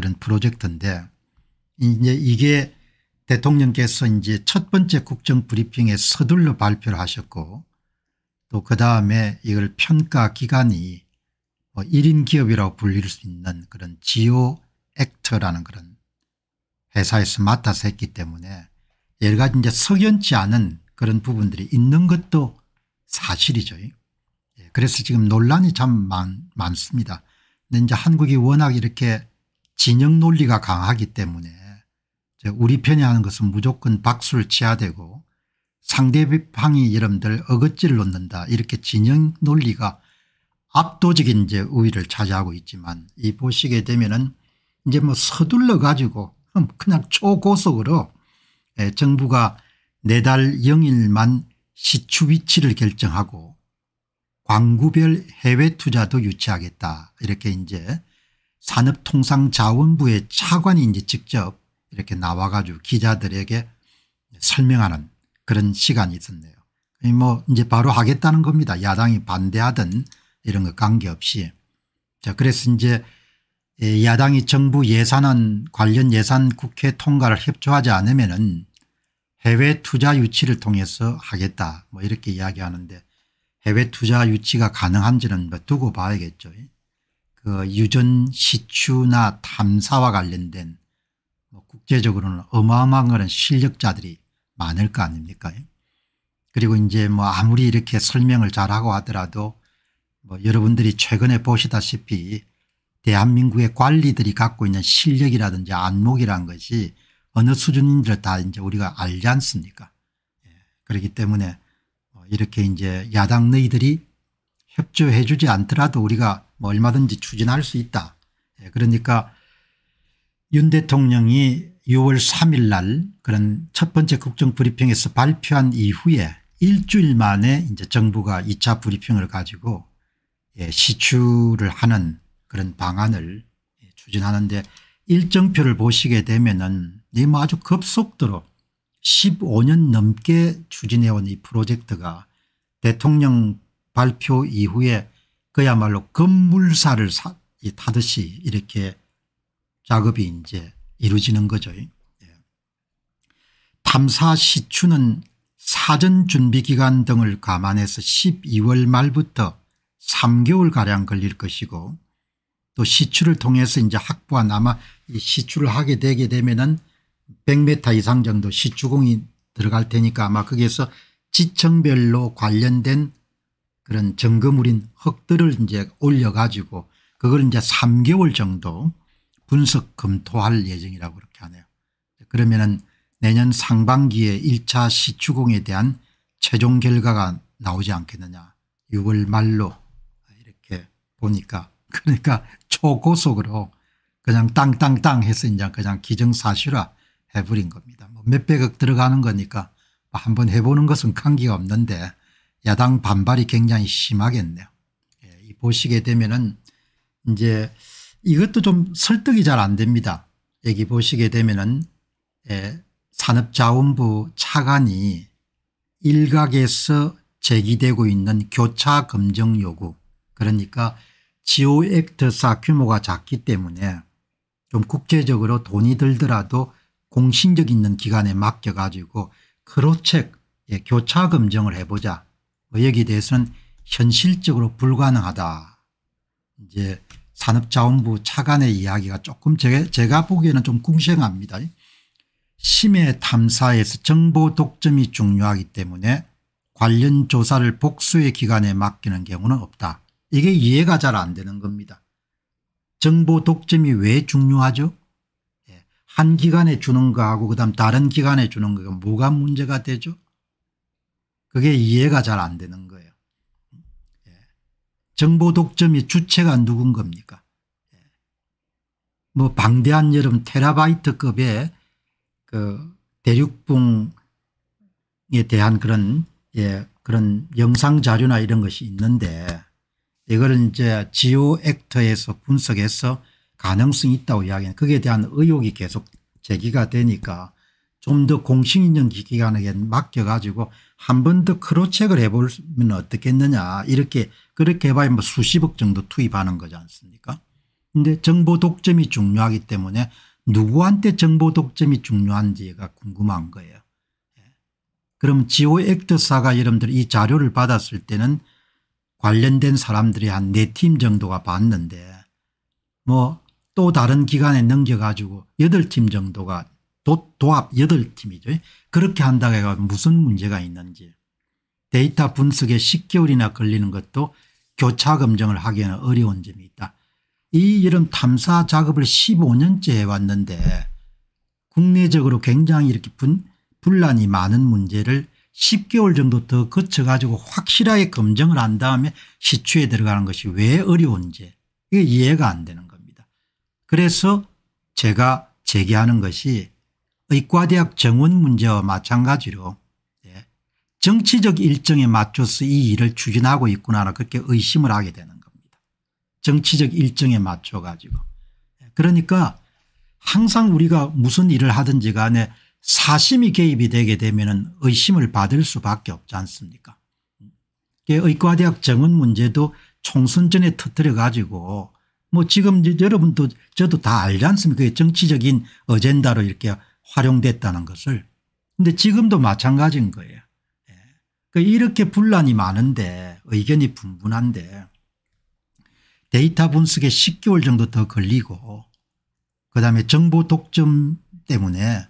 그런 프로젝트인데 이제 이게 대통령께서 이제 첫 번째 국정 브리핑에 서둘러 발표를 하셨고 또 그다음에 이걸 평가 기간이뭐 1인 기업이라고 불릴 수 있는 그런 지오 액터라는 그런 회사에서 맡아서 했기 때문에 여러 가지 이제 석연치 않은 그런 부분들이 있는 것도 사실이죠. 예, 그래서 지금 논란이 참 많, 많습니다. 근데 이제 한국이 워낙 이렇게 진영 논리가 강하기 때문에 우리 편이 하는 것은 무조건 박수를 치야 되고 상대방이 이름들 어긋지를 놓는다 이렇게 진영 논리가 압도적인 이제 우위를 차지하고 있지만 이 보시게 되면은 이제 뭐 서둘러 가지고 그냥 초고속으로 예, 정부가 내달 0일만 시추 위치를 결정하고 광구별 해외 투자도 유치하겠다 이렇게 이제 산업통상자원부의 차관이 이제 직접 이렇게 나와가지고 기자들에게 설명하는 그런 시간이 있었네요. 뭐 이제 바로 하겠다는 겁니다. 야당이 반대하든 이런 거 관계없이. 자 그래서 이제 야당이 정부 예산안 관련 예산 국회 통과를 협조하지 않으면은 해외 투자 유치를 통해서 하겠다 뭐 이렇게 이야기하는데 해외 투자 유치가 가능한지는 뭐 두고 봐야겠죠. 그 유전 시추나 탐사와 관련된 뭐 국제적으로는 어마어마한 그런 실력자들이 많을 거 아닙니까? 그리고 이제 뭐 아무리 이렇게 설명을 잘하고 하더라도 뭐 여러분들이 최근에 보시다시피 대한민국의 관리들이 갖고 있는 실력이라든지 안목이란 것이 어느 수준인지를 다 이제 우리가 알지 않습니까? 예. 그렇기 때문에 뭐 이렇게 이제 야당 너희들이 협조해 주지 않더라도 우리가 뭐 얼마든지 추진할 수 있다. 예, 그러니까 윤 대통령이 6월 3일 날 그런 첫 번째 국정 브리핑에서 발표한 이후에 일주일 만에 이제 정부가 2차 브리핑을 가지고 예, 시추를 하는 그런 방안을 예, 추진하는데 일정표를 보시게 되면은 네, 뭐 아주 급속도로 15년 넘게 추진해온 이 프로젝트가 대통령 발표 이후에 그야말로 건물사를 타듯이 이렇게 작업이 이제 이루어지는 거죠. 예. 탐사 시추는 사전 준비 기간 등을 감안해서 12월 말부터 3개월가량 걸릴 것이고 또 시추를 통해서 이제 확보한 아마 시추를 하게 되게 되면은 100m 이상 정도 시추공이 들어갈 테니까 아마 거기에서 지청별로 관련된 그런 정거물인 흙들을 이제 올려가지고 그걸 이제 3개월 정도 분석 검토할 예정이라고 그렇게 하네요. 그러면은 내년 상반기에 1차 시추공에 대한 최종 결과가 나오지 않겠느냐 6월 말로 이렇게 보니까 그러니까 초고속으로 그냥 땅땅땅 해서 이제 그냥 기정사실화 해버린 겁니다. 뭐 몇백억 들어가는 거니까 뭐 한번 해보는 것은 관계가 없는데 야당 반발이 굉장히 심하겠네요. 예, 보시게 되면은 이제 이것도 좀 설득이 잘 안 됩니다. 여기 보시게 되면은 예, 산업자원부 차관이 일각에서 제기되고 있는 교차 검증 요구 그러니까 지오 액트사 규모가 작기 때문에 좀 국제적으로 돈이 들더라도 공신력 있는 기관에 맡겨가지고 크로책 예, 교차 검증을 해보자 여기에 대해서는 현실적으로 불가능하다. 이제 산업자원부 차관의 이야기가 조금 제가 보기에는 좀 궁생합니다. 심해 탐사에서 정보 독점이 중요하기 때문에 관련 조사를 복수의 기관에 맡기는 경우는 없다. 이게 이해가 잘 안 되는 겁니다. 정보 독점이 왜 중요하죠? 예, 한 기관에 주는 거하고 그다음 다른 기관에 주는 거가 뭐가 문제가 되죠? 그게 이해가 잘 안 되는 거예요. 예. 정보 독점이 주체가 누군 겁니까? 예. 뭐 방대한 여름 테라바이트급의 그 대륙붕에 대한 그런 예 그런 영상 자료나 이런 것이 있는데 이거 이제 지오 액터에서 분석해서 가능성이 있다고 이야기하는 그에 대한 의혹이 계속 제기가 되니까 좀 더 공신인용 기관에게 맡겨가지고 한번더 크로책을 해보면 어떻겠느냐 이렇게 그렇게 해봐야 뭐 수십억 정도 투입하는 거지 않습니까 근데 정보 독점이 중요하기 때문에 누구한테 정보 독점이 중요한지가 궁금한 거예요. 예. 그럼 지오 액트사가 여러분들 이 자료를 받았을 때는 관련된 사람들이 한 네 팀 정도가 봤는데 뭐 또 다른 기관에 넘겨가지고 여덟 팀 정도가 도, 합 8팀이죠. 그렇게 한다고 해가 무슨 문제가 있는지 데이터 분석에 10개월이나 걸리는 것도 교차 검증을 하기에는 어려운 점이 있다. 이 이름 탐사 작업을 15년째 해왔는데 국내적으로 굉장히 이렇게 분, 분란이 많은 문제를 10개월 정도 더 거쳐가지고 확실하게 검증을 한 다음에 시추에 들어가는 것이 왜 어려운지 이게 이해가 안 되는 겁니다. 그래서 제가 제기하는 것이 의과대학 정원 문제와 마찬가지로 예, 정치적 일정에 맞춰서 이 일을 추진하고 있구나 그렇게 의심을 하게 되는 겁니다. 정치적 일정에 맞춰 가지고 예, 그러니까 항상 우리가 무슨 일을 하든지 간에 사심이 개입이 되게 되면 의심을 받을 수밖에 없지 않습니까 예, 의과대학 정원 문제도 총선 전에 터뜨려 가지고 뭐 지금 여러분도 저도 다 알지 않습니까 정치적인 어젠다로 이렇게 활용됐다는 것을. 근데 지금도 마찬가지인 거예요. 예. 그 이렇게 분란이 많은데 의견이 분분한데 데이터 분석에 10개월 정도 더 걸리고 그다음에 정보 독점 때문에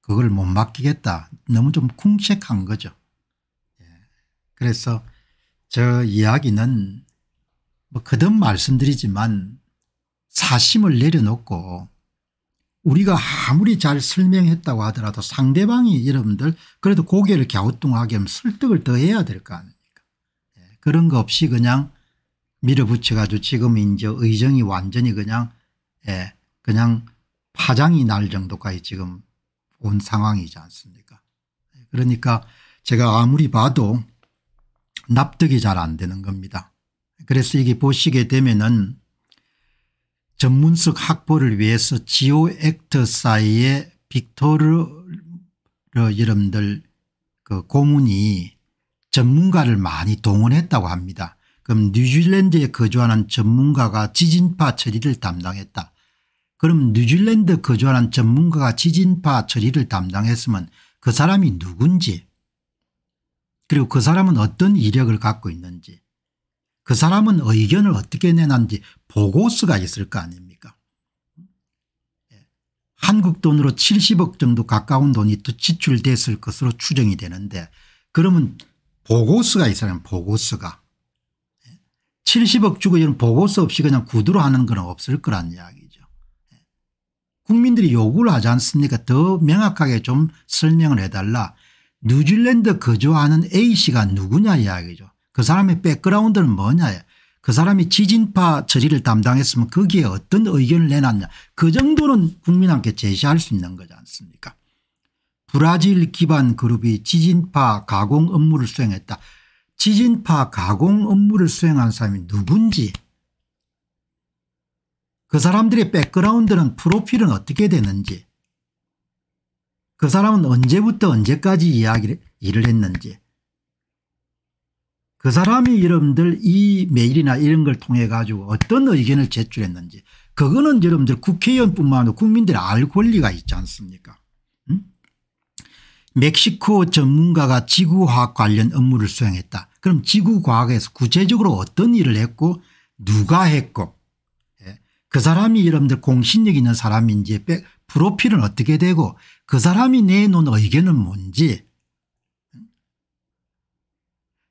그걸 못 맡기겠다. 너무 좀 쿵책한 거죠. 예. 그래서 저 이야기는 뭐 그든 말씀드리지만 사심을 내려놓고 우리가 아무리 잘 설명했다고 하더라도 상대방이 여러분들 그래도 고개를 갸우뚱하게 하면 설득을 더 해야 될 거 아닙니까 예, 그런 거 없이 그냥 밀어붙여 가지고 지금 이제 의정이 완전히 그냥 예. 그냥 파장이 날 정도까지 지금 온 상황이지 않습니까 예, 그러니까 제가 아무리 봐도 납득이 잘 안 되는 겁니다. 그래서 이게 보시게 되면은 전문석 확보를 위해서 지오 액터사이의 빅토르 여러분들 그 고문이 전문가를 많이 동원했다고 합니다. 그럼 뉴질랜드에 거주하는 전문가가 지진파 처리를 담당했다. 그럼 뉴질랜드 거주하는 전문가가 지진파 처리를 담당했으면 그 사람이 누군지 그리고 그 사람은 어떤 이력을 갖고 있는지 그 사람은 의견을 어떻게 내놨는지 보고서가 있을 거 아닙니까 예. 한국 돈으로 70억 정도 가까운 돈이 지출됐을 것으로 추정이 되는데 그러면 보고서가 있어요 보고서가 70억 예. 주고 이런 보고서 없이 그냥 구두로 하는 건 없을 거란 이야기죠 예. 국민들이 요구를 하지 않습니까 더 명확하게 좀 설명을 해달라 뉴질랜드 거주하는 A씨가 누구냐 이야기죠 그 사람의 백그라운드는 뭐냐 그 사람이 지진파 처리를 담당했으면 거기에 어떤 의견을 내놨냐 그 정도는 국민한테 제시할 수 있는 거지 않습니까 브라질 기반 그룹이 지진파 가공 업무를 수행했다. 지진파 가공 업무를 수행한 사람이 누군지 그 사람들의 백그라운드는 프로필은 어떻게 되는지 그 사람은 언제부터 언제까지 이야기를 일을 했는지 그 사람이 여러분들 이 메일이나 이런 걸 통해 가지고 어떤 의견을 제출했는지 그거는 여러분들 국회의원뿐만 아니라 국민들이 알 권리가 있지 않습니까 응? 멕시코 전문가가 지구과학 관련 업무를 수행했다. 그럼 지구과학에서 구체적으로 어떤 일을 했고 누가 했고 예, 그 사람이 여러분들 공신력 있는 사람인지 프로필은 어떻게 되고 그 사람이 내놓은 의견은 뭔지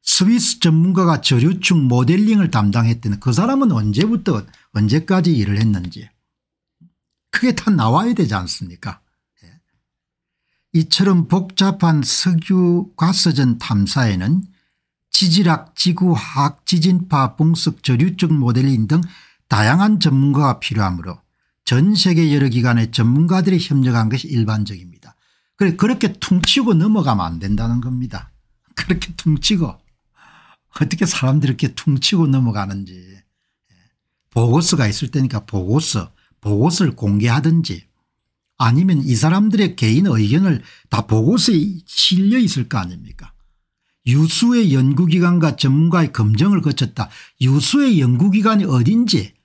스위스 전문가가 저류축 모델링을 담당했던 그 사람은 언제부터 언제까지 일을 했는지 그게 다 나와야 되지 않습니까 예. 이처럼 복잡한 석유 가스전 탐사에는 지질학 지구학 지진파 봉석 저류축 모델링 등 다양한 전문가가 필요하므로 전 세계 여러 기관의 전문가들이 협력한 것이 일반적입니다. 그래 그렇게 퉁치고 넘어가면 안 된다는 겁니다. 그렇게 퉁치고 어떻게 사람들이 이렇게 퉁치고 넘어가는지 예. 보고서가 있을 테니까 보고서 보고서를 공개하든지 아니면 이 사람들의 개인 의견을 다 보고서에 실려 있을 거 아닙니까 유수의 연구기관과 전문가의 검증을 거쳤다. 유수의 연구기관이 어딘지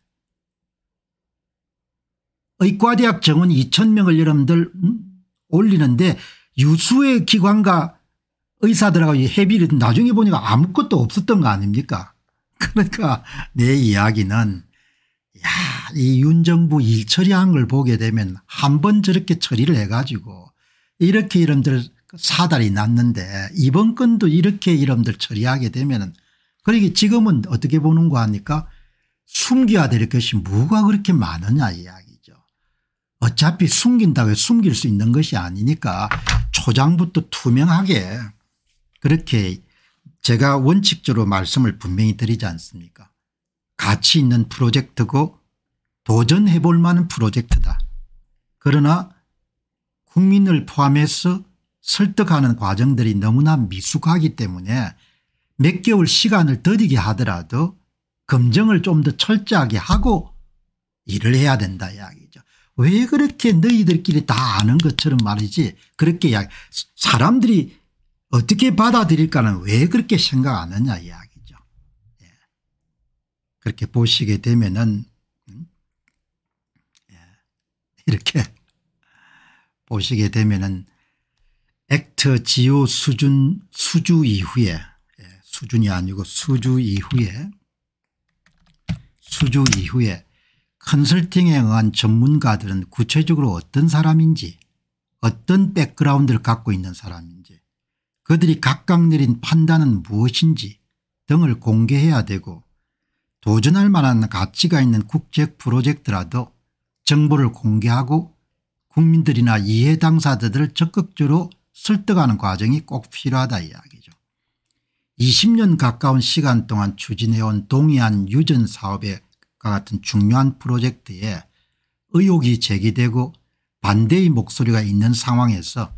의과대학 정원 2 0명을 여러분들 음? 올리는데 유수의 기관과 의사들하고 이협비를 나중에 보니까 아무것도 없었던 거 아닙니까 그러니까 내 이야기는 야이 윤정부 일 처리한 걸 보게 되면 한 번 저렇게 처리를 해가지고 이렇게 이름들 사달이 났는데 이번 건도 이렇게 이름들 처리하게 되면 그러니 지금은 어떻게 보는 거 하니까 숨겨야 될 것이 뭐가 그렇게 많으냐 이야기죠. 어차피 숨긴다고 숨길 수 있는 것이 아니니까 초장부터 투명하게 그렇게 제가 원칙적으로 말씀을 분명히 드리지 않습니까 가치 있는 프로젝트고 도전해 볼 만한 프로젝트다. 그러나 국민을 포함해서 설득하는 과정들이 너무나 미숙하기 때문에 몇 개월 시간을 더디게 하더라도 검증을 좀 더 철저하게 하고 일을 해야 된다 이야기죠. 왜 그렇게 너희들끼리 다 아는 것처럼 말이지 그렇게 이야기 사람들이 어떻게 받아들일까는 왜 그렇게 생각 안 하냐 이야기죠. 예. 그렇게 보시게 되면은 음? 예. 이렇게 보시게 되면은 액트 지오 수준 수주 이후에 예. 수준이 아니고 수주 이후에 수주 이후에 컨설팅에 의한 전문가들은 구체적으로 어떤 사람인지 어떤 백그라운드를 갖고 있는 사람인지 그들이 각각 내린 판단은 무엇인지 등을 공개해야 되고 도전할 만한 가치가 있는 국제 프로젝트라도 정보를 공개하고 국민들이나 이해 당사자들을 적극적으로 설득하는 과정이 꼭 필요하다 이야기죠. 20년 가까운 시간 동안 추진해온 동해안 유전 사업과 같은 중요한 프로젝트에 의혹이 제기되고 반대의 목소리가 있는 상황에서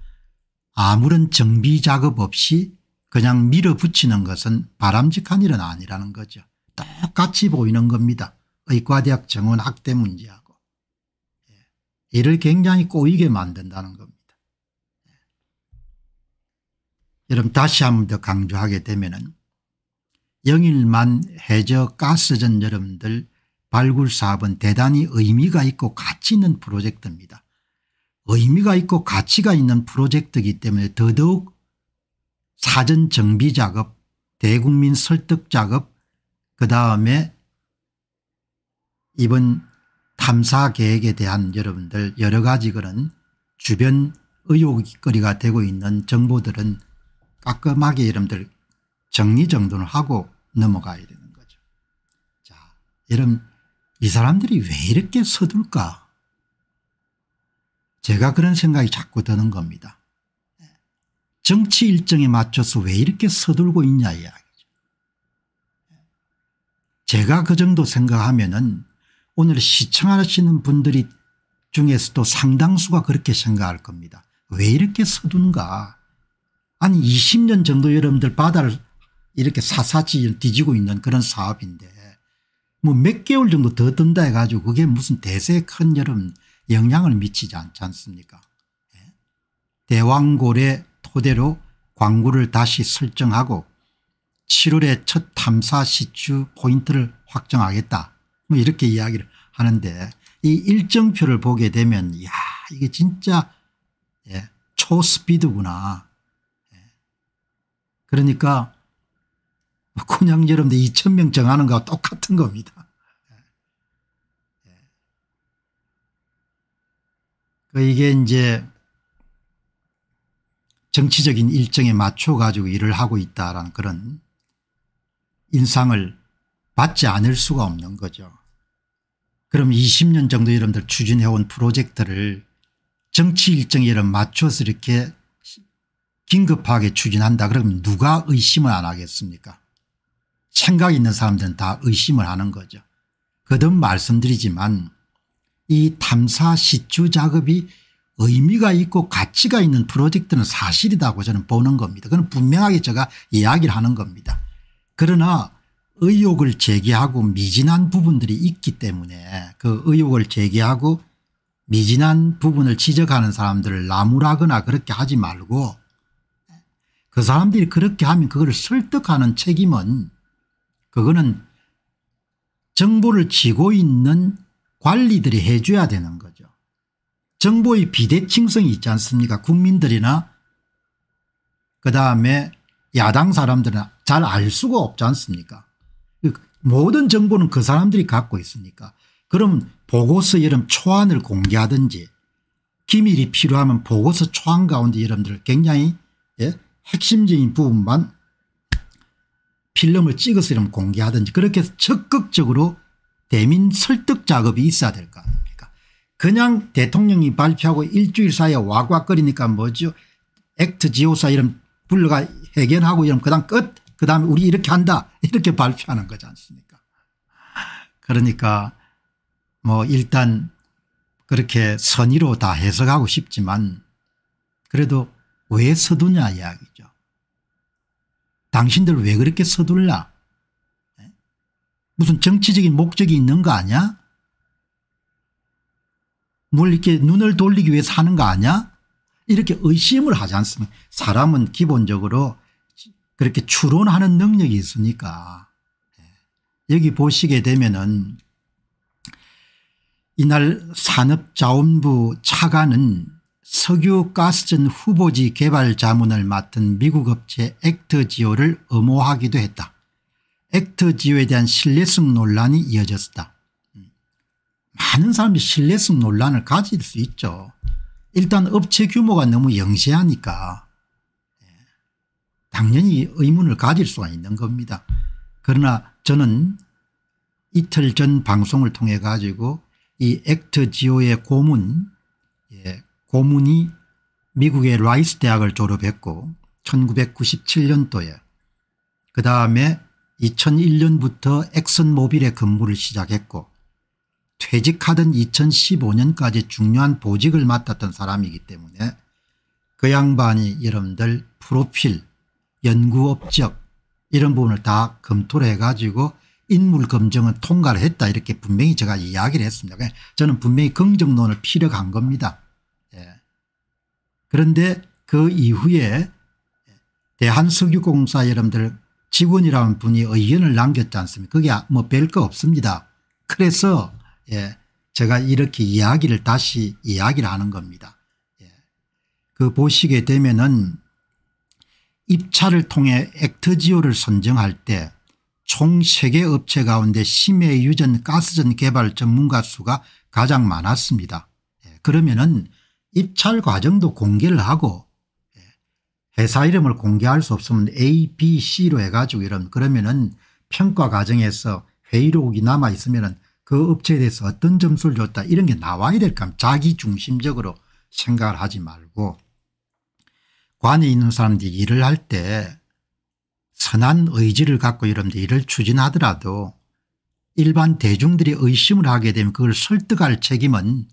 아무런 정비 작업 없이 그냥 밀어붙이는 것은 바람직한 일은 아니라는 거죠. 똑같이 보이는 겁니다. 의과대학 정원 학대 문제하고 예. 이를 굉장히 꼬이게 만든다는 겁니다. 예. 여러분 다시 한 번 더 강조하게 되면 영일만 해저 가스전 여러분들 발굴 사업은 대단히 의미가 있고 가치 있는 프로젝트입니다. 의미가 있고 가치가 있는 프로젝트이기 때문에 더더욱 사전 정비 작업 대국민 설득 작업 그다음에 이번 탐사 계획에 대한 여러분들 여러 가지 그런 주변 의혹거리가 되고 있는 정보들은 깔끔하게 여러분들 정리정돈을 하고 넘어가야 되는 거죠. 자, 여러분 이 사람들이 왜 이렇게 서둘까 제가 그런 생각이 자꾸 드는 겁니다. 정치 일정에 맞춰서 왜 이렇게 서둘고 있냐 이야기죠. 제가 그 정도 생각하면 은 오늘 시청하시는 분들이 중에서도 상당수가 그렇게 생각할 겁니다. 왜 이렇게 서둔가 아니 20년 정도 여러분들 바다를 이렇게 사사치 뒤지고 있는 그런 사업인데 뭐 몇 개월 정도 더 든다 해가지고 그게 무슨 대세큰 여러분 영향을 미치지 않지 않습니까? 예? 대왕골의 토대로 광구를 다시 설정하고 7월에 첫 탐사 시추 포인트를 확정하겠다. 뭐 이렇게 이야기를 하는데 이 일정표를 보게 되면 야 이게 진짜 예, 초스피드구나. 예. 그러니까 그냥 여러분들 2 0명 정하는 거와 똑같은 겁니다. 그러니까 이게 이제 정치적인 일정에 맞춰 가지고 일을 하고 있다라는 그런 인상을 받지 않을 수가 없는 거죠. 그럼 20년 정도 여러분들 추진해온 프로젝트를 정치 일정에 이 맞춰서 이렇게 긴급하게 추진한다 그러면 누가 의심을 안 하겠습니까 생각 있는 사람들은 다 의심을 하는 거죠. 거듭 말씀드리지만 이 탐사 시추 작업이 의미가 있고 가치가 있는 프로젝트는 사실이라고 저는 보는 겁니다. 그건 분명하게 제가 이야기를 하는 겁니다. 그러나 의혹을 제기하고 미진한 부분들이 있기 때문에 그 의혹을 제기하고 미진한 부분을 지적하는 사람들을 나무라거나 그렇게 하지 말고 그 사람들이 그렇게 하면 그걸 설득하는 책임은 그거는 정보를 쥐고 있는 관리들이 해줘야 되는 거죠. 정보의 비대칭성이 있지 않습니까 국민들이나 그다음에 야당 사람들은 잘 알 수가 없지 않습니까 그 모든 정보는 그 사람들이 갖고 있으니까 그럼 보고서 여름 초안을 공개하든지 기밀이 필요하면 보고서 초안 가운데 여러분들 굉장히 예? 핵심적인 부분만 필름을 찍어서 이러 공개하든지 그렇게 적극적으로 대민 설득 작업이 있어야 될거 아닙니까 그러니까 그냥 대통령이 발표하고 일주일 사이에 와곽거리니까 뭐죠 액트 지오사 이름 불러가 해결하고 이러면 그다음 끝 그다음에 우리 이렇게 한다 이렇게 발표하는 거지 않습니까 그러니까 뭐 일단 그렇게 선의로 다 해석하고 싶지만 그래도 왜 서두냐 이야기죠 당신들 왜 그렇게 서둘라 무슨 정치적인 목적이 있는 거 아니야? 뭘 이렇게 눈을 돌리기 위해 사는 거 아니야? 이렇게 의심을 하지 않습니까? 사람은 기본적으로 그렇게 추론하는 능력이 있으니까. 예. 여기 보시게 되면은 이날 산업자원부 차관은 석유가스전 후보지 개발 자문을 맡은 미국 업체 액트지오를 엄호하기도 했다. 액터 지오에 대한 신뢰성 논란이 이어졌다. 음. 많은 사람이 신뢰성 논란을 가질 수 있죠. 일단 업체 규모가 너무 영세하니까 예, 당연히 의문을 가질 수가 있는 겁니다. 그러나 저는 이틀 전 방송을 통해 가지고 이 액트 지오의 고문 예, 고문이 미국의 라이스 대학을 졸업했고 1997년도에 그 다음에 2001년부터 엑슨모빌에 근무를 시작했고 퇴직하던 2015년까지 중요한 보직을 맡았던 사람이기 때문에 그 양반이 여러분들 프로필 연구업적 이런 부분을 다 검토를 해가지고 인물 검증은 통과를 했다 이렇게 분명히 제가 이야기를 했습니다. 저는 분명히 긍정론을 피력한 겁니다. 예. 그런데 그 이후에 대한석유공사 여러분들 직원이라는 분이 의견을 남겼지 않습니까 그게 뭐별거 없습니다. 그래서 예 제가 이렇게 이야기를 다시 이야기를 하는 겁니다. 예그 보시게 되면은 입찰을 통해 액터지오를 선정할 때 총 3개 업체 가운데 심해 유전 가스전 개발 전문가 수가 가장 많았습니다. 예 그러면은 입찰 과정도 공개를 하고 회사 이름을 공개할 수 없으면 A, B, C로 해가지고 이런 그러면은 평가 과정에서 회의록이 남아 있으면은 그 업체에 대해서 어떤 점수를 줬다 이런 게 나와야 될까 자기 중심적으로 생각을 하지 말고 관에 있는 사람들이 일을 할 때 선한 의지를 갖고 이런데 일을 추진하더라도 일반 대중들이 의심을 하게 되면 그걸 설득할 책임은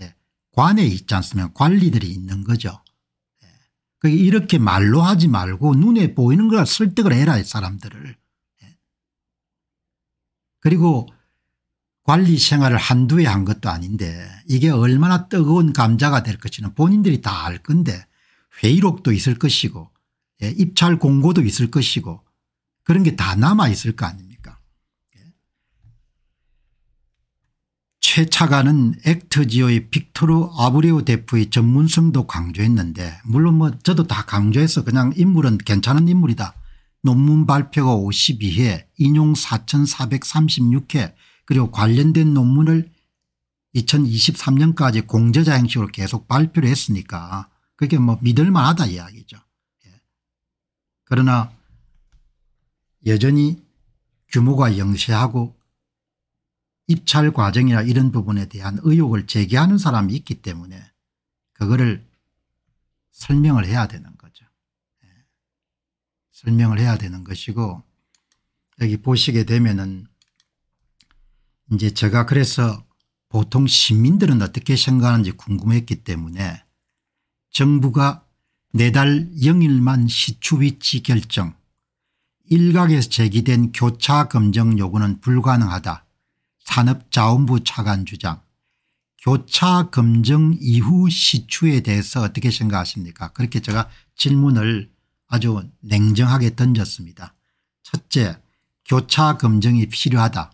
예, 관에 있지 않으면 관리들이 있는 거죠. 그러니까 이렇게 말로 하지 말고 눈에 보이는 걸 설득을 해라 사람들을. 예. 그리고 관리 생활을 한두 해 한 것도 아닌데 이게 얼마나 뜨거운 감자가 될 것인지는 본인들이 다 알 건데 회의록도 있을 것이고 예, 입찰 공고도 있을 것이고 그런 게 다 남아 있을 거 아닙니까 최 차관은 액트지오의 빅토르 아브레오 대표의 전문성도 강조했는데 물론 뭐 저도 다 강조해서 그냥 인물은 괜찮은 인물이다. 논문 발표가 52회 인용 4436회 그리고 관련된 논문을 2023년까지 공저자 형식으로 계속 발표를 했으니까 그게 뭐 믿을만 하다 이야기죠. 예. 그러나 여전히 규모가 영세하고 입찰 과정이나 이런 부분에 대한 의혹을 제기하는 사람이 있기 때문에 그거를 설명을 해야 되는 거죠. 예. 설명을 해야 되는 것이고 여기 보시게 되면은 이제 제가 그래서 보통 시민들은 어떻게 생각하는지 궁금했기 때문에 정부가 내달 0일만 시추 위치 결정 일각에서 제기된 교차 검정 요구는 불가능하다. 산업자원부 차관 주장 교차 검증 이후 시추에 대해서 어떻게 생각하십니까 그렇게 제가 질문을 아주 냉정하게 던졌습니다. 첫째 교차 검증이 필요하다.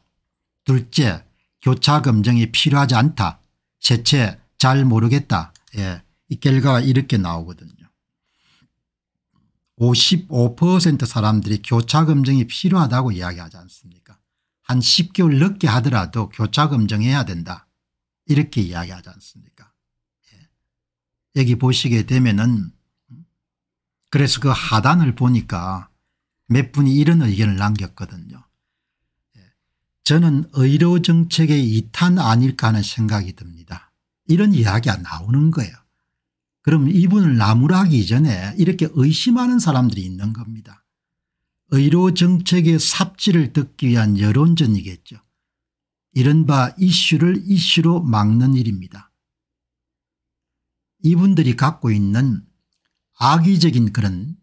둘째 교차 검증이 필요하지 않다. 셋째 잘 모르겠다. 예, 이 결과가 이렇게 나오거든요. 55% 사람들이 교차 검증이 필요하다고 이야기하지 않습니까 한 10개월 늦게 하더라도 교차 검증해야 된다. 이렇게 이야기하지 않습니까 예. 여기 보시게 되면은 그래서 그 하단을 보니까 몇 분이 이런 의견을 남겼거든요. 예. 저는 의료정책의 이탄 아닐까 하는 생각이 듭니다. 이런 이야기가 나오는 거예요. 그럼 이분을 나무라기 전에 이렇게 의심하는 사람들이 있는 겁니다. 의료 정책의 삽질을 듣기 위한 여론전이겠죠. 이른바 이슈를 이슈로 막는 일입니다. 이분들이 갖고 있는 악의적인 그런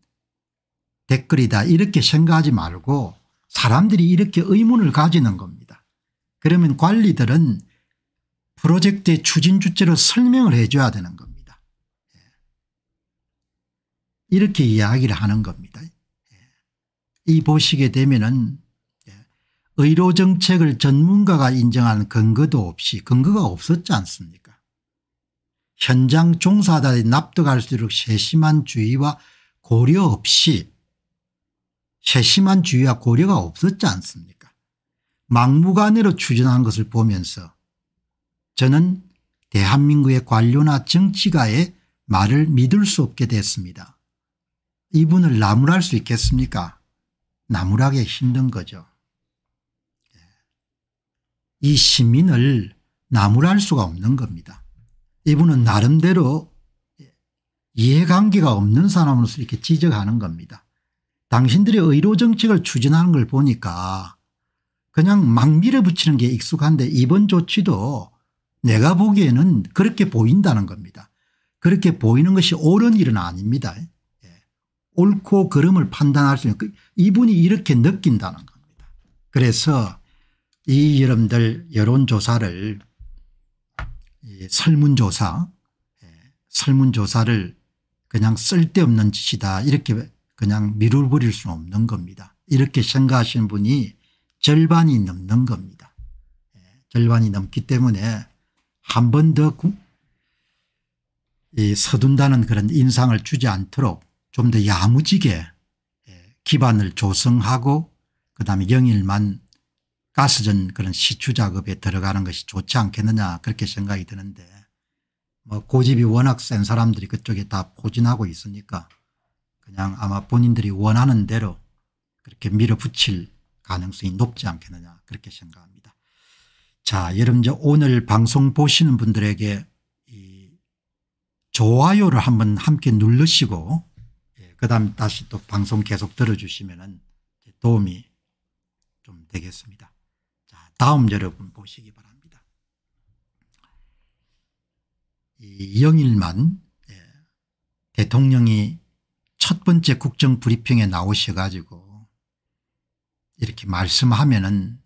댓글이다 이렇게 생각하지 말고 사람들이 이렇게 의문을 가지는 겁니다. 그러면 관리들은 프로젝트의 추진 주체로 설명을 해 줘야 되는 겁니다. 예. 이렇게 이야기를 하는 겁니다. 이 보시게 되면은 예, 의료 정책을 전문가가 인정하는 근거도 없이 근거가 없었지 않습니까 현장 종사자들이 납득할 수 있도록 세심한 주의와 고려 없이 세심한 주의와 고려가 없었지 않습니까 막무가내로 추진한 것을 보면서 저는 대한민국의 관료나 정치가의 말을 믿을 수 없게 됐습니다. 이분을 나무랄 수 있겠습니까 나무라게 힘든 거죠. 예. 이 시민을 나무랄 수가 없는 겁니다. 이분은 나름대로 예, 이해관계가 없는 사람으로서 이렇게 지적하는 겁니다. 당신들의 의료정책을 추진하는 걸 보니까 그냥 막 밀어붙이는 게 익숙한데 이번 조치도 내가 보기에는 그렇게 보인다는 겁니다. 그렇게 보이는 것이 옳은 일은 아닙니다. 예. 옳고 그름을 판단할 수 있는 그 이분이 이렇게 느낀다는 겁니다. 그래서 이 여러분들 여론조사를 설문조사 예, 설문조사를 그냥 쓸데없는 짓이다 이렇게 그냥 미룰 버릴 수는 없는 겁니다. 이렇게 생각하시는 분이 절반이 넘는 겁니다. 예, 절반이 넘기 때문에 한 번 더 서둔다는 그런 인상을 주지 않도록 좀 더 야무지게 기반을 조성하고 그다음에 영일만 가스전 그런 시추 작업에 들어가는 것이 좋지 않겠느냐 그렇게 생각이 드는데 뭐 고집이 워낙 센 사람들이 그쪽에 다 포진하고 있으니까 그냥 아마 본인들이 원하는 대로 그렇게 밀어붙일 가능성이 높지 않겠느냐 그렇게 생각합니다. 자 여러분 이제 오늘 방송 보시는 분들에게 이 좋아요를 한번 함께 눌러시고 그 다음 다시 또 방송 계속 들어주시면 도움이 좀 되겠습니다. 자, 다음 여러분 보시기 바랍니다. 이영일만 예, 대통령이 첫 번째 국정 브리핑에 나오셔가지고 이렇게 말씀하면은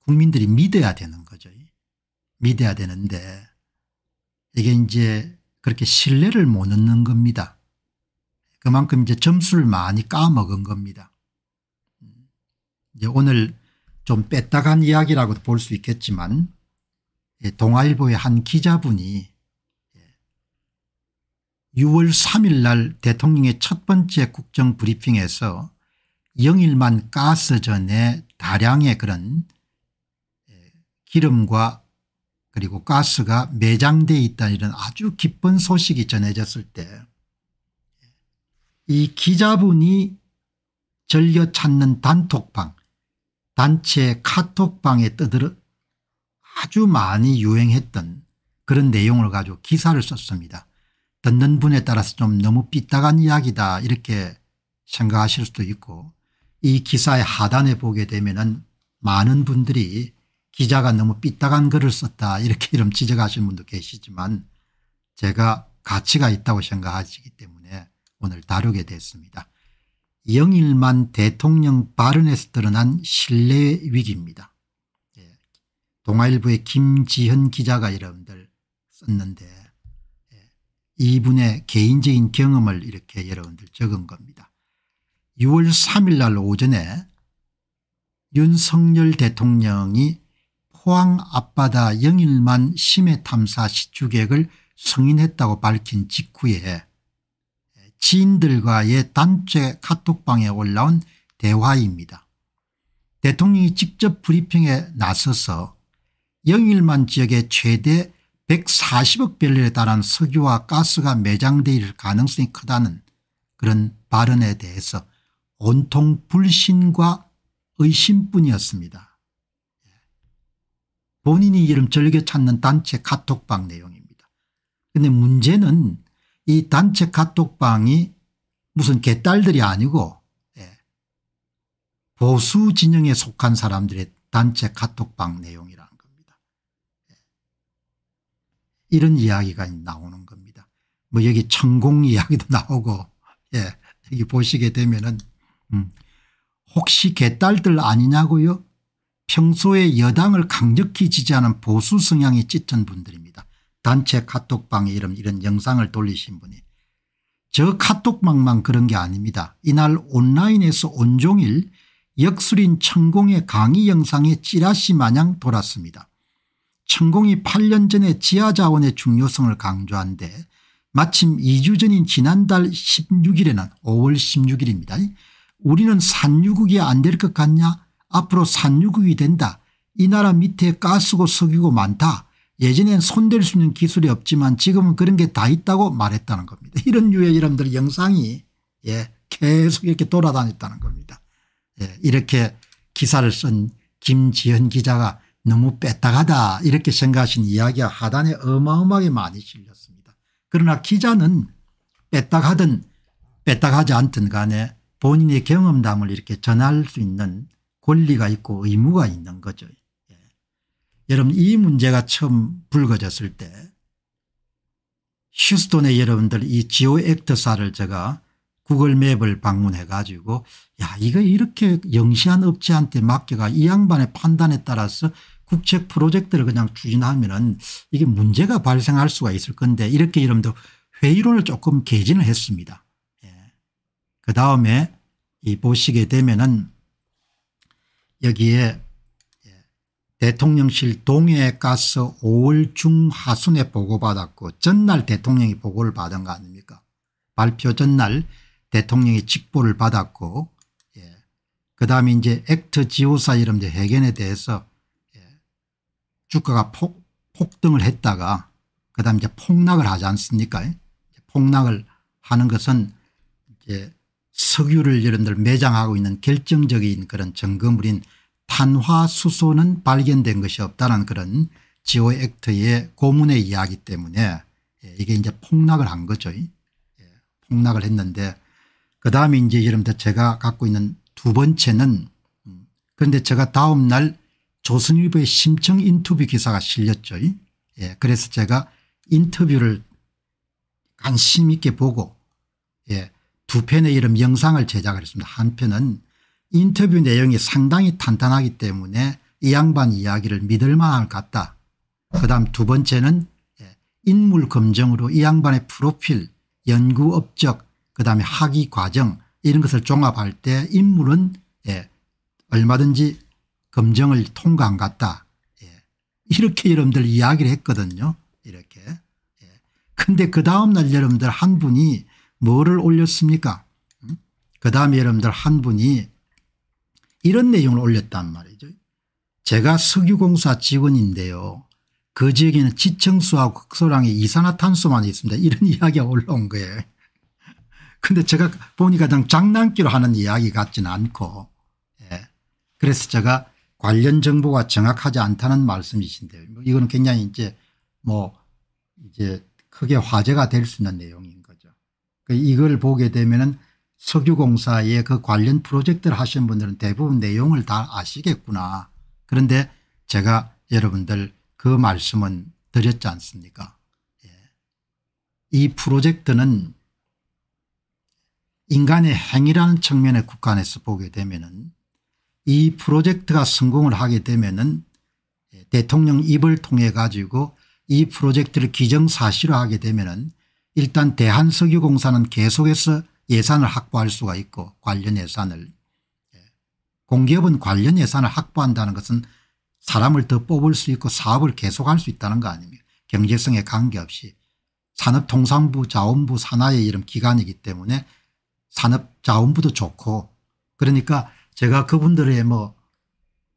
국민들이 믿어야 되는 거죠. 믿어야 되는데 이게 이제 그렇게 신뢰를 못 얻는 겁니다. 그만큼 이제 점수를 많이 까먹은 겁니다. 이제 오늘 좀 뺐다간 이야기라고도 볼 수 있겠지만 예, 동아일보의 한 기자분이 6월 예, 3일 날 대통령의 첫 번째 국정 브리핑에서 영일만 가스전에 다량의 그런 예, 기름과 그리고 가스가 매장돼 있다 이런 아주 기쁜 소식이 전해졌을 때이 기자분이 절겨 찾는 단톡방 단체 카톡방에 떠들어 아주 많이 유행했던 그런 내용을 가지고 기사를 썼습니다. 듣는 분에 따라서 좀 너무 삐딱한 이야기다 이렇게 생각하실 수도 있고 이 기사의 하단에 보게 되면 은 많은 분들이 기자가 너무 삐딱한 글을 썼다 이렇게 이름 지적하시는 분도 계시지만 제가 가치가 있다고 생각하시기 때문에 오늘 다루게 됐습니다. 영일만 대통령 발언에서 드러난 신뢰 위기입니다. 예. 동아일보의 김지현 기자가 여러분들 썼는데 예. 이분의 개인적인 경험을 이렇게 여러분들 적은 겁니다. 6월 3일 날 오전에 윤석열 대통령이 포항 앞바다 영일만 심해 탐사 시추객을 승인했다고 밝힌 직후에 지인들과의 단체 카톡방에 올라온 대화입니다. 대통령이 직접 브리핑에 나서서 영일만 지역의 최대 140억 벨렐에 달한 석유와 가스가 매장될 가능성이 크다는 그런 발언에 대해서 온통 불신과 의심뿐이었습니다. 본인이 이름 절개 찾는 단체 카톡방 내용입니다. 그런데 문제는 이 단체 카톡방이 무슨 개딸들이 아니고 예, 보수 진영에 속한 사람들의 단체 카톡방 내용이라는 겁니다. 예. 이런 이야기가 나오는 겁니다. 뭐 여기 천공 이야기도 나오고 예, 여기 보시게 되면은 음, 혹시 개딸들 아니냐고요? 평소에 여당을 강력히 지지하는 보수 성향이 찢은 분들입니다. 단체 카톡방에 이름 이런 영상을 돌리신 분이 저 카톡방만 그런 게 아닙니다. 이날 온라인에서 온종일 역술인 천공의 강의 영상이 찌라시 마냥 돌았습니다. 천공이 8년 전에 지하자원의 중요성을 강조한데 마침 2주 전인 지난달 16일에는 5월 16일입니다. 우리는 산유국이 안 될 것 같냐 앞으로 산유국이 된다. 이 나라 밑에 가스고 석유고 많다. 예전엔 손댈 수 있는 기술이 없지만 지금은 그런 게 다 있다고 말했다는 겁니다. 이런 유의 이름들 영상이 예, 계속 이렇게 돌아다녔다는 겁니다. 예, 이렇게 기사를 쓴 김지현 기자가 너무 뺐다가다 이렇게 생각하신 이야기가 하단에 어마어마하게 많이 실렸습니다. 그러나 기자는 뺐다가든 뺐다가지 않든 간에 본인의 경험담을 이렇게 전할 수 있는 권리가 있고 의무가 있는 거죠. 여러분 이 문제가 처음 불거졌을 때 휴스톤의 여러분들 이 지오 액터사를 제가 구글맵을 방문해 가지고 야 이거 이렇게 영시한 업체한테 맡겨가 이 양반의 판단에 따라서 국책 프로젝트를 그냥 추진하면은 이게 문제가 발생할 수가 있을 건데 이렇게 여러분들 회의론을 조금 개진을 했습니다. 예. 그 다음에 이 보시게 되면은 여기에 대통령실 동해에 가서 5월 중하순에 보고받았고 전날 대통령이 보고를 받은 거 아닙니까 발표 전날 대통령이 직보를 받았고 예. 그다음에 이제 액트 지오사 이름제 해견에 대해서 예. 주가가 폭, 폭등을 했다가 그다음 에 이제 폭락을 하지 않습니까 예. 폭락을 하는 것은 이제 석유를 여러분들 매장하고 있는 결정적인 그런 증거물인 탄화수소는 발견된 것이 없다는 그런 지오액터의 고문의 이야기 때문에 예, 이게 이제 폭락을 한 거죠. 예, 폭락을 했는데 그 다음에 이제 이름부터 제가 갖고 있는 두 번째는 음, 그런데 제가 다음 날 조선일보의 심청 인터뷰 기사가 실렸죠. 예, 그래서 제가 인터뷰를 관심 있게 보고 예, 두 편의 이름 영상을 제작을 했습니다. 한 편은 인터뷰 내용이 상당히 탄탄하기 때문에 이 양반 이야기를 믿을 만할 것 같다. 그 다음 두 번째는 예, 인물 검증으로 이 양반의 프로필 연구 업적 그다음에 학위 과정 이런 것을 종합할 때 인물은 예, 얼마든지 검증을 통과한 것 같다. 예, 이렇게 여러분들 이야기를 했거든요. 이렇게. 근데 그 다음날 여러분들 한 분이 뭐를 올렸습니까? 음? 그 다음에 여러분들 한 분이 이런 내용을 올렸단 말이죠. 제가 석유공사 직원인데요. 그 지역에는 지층수하 극소량의 이산화탄소만 있습니다. 이런 이야기가 올라온 거예요. 근데 제가 보니까 그냥 장난기로 하는 이야기 같지는 않고 예. 그래서 제가 관련 정보가 정확하지 않다는 말씀이신데 뭐 이거는 굉장히 이제 뭐 이제 크게 화제가 될 수 있는 내용인 거죠. 그 이걸 보게 되면은 석유공사의 그 관련 프로젝트를 하신 분들은 대부분 내용을 다 아시겠구나. 그런데 제가 여러분들 그 말씀은 드렸지 않습니까 예. 이 프로젝트는 인간의 행위라는 측면에 국한해서 보게 되면 은이 프로젝트가 성공을 하게 되면 은 예, 대통령 입을 통해 가지고 이 프로젝트를 기정사실화하게 되면 은 일단 대한석유공사는 계속해서 예산을 확보할 수가 있고 관련 예산을 예. 공기업은 관련 예산을 확보한다는 것은 사람을 더 뽑을 수 있고 사업을 계속할 수 있다는 거 아닙니까 경제성에 관계없이 산업통상부 자원부 산하의 이런 기관이기 때문에 산업자원부도 좋고 그러니까 제가 그분들의 뭐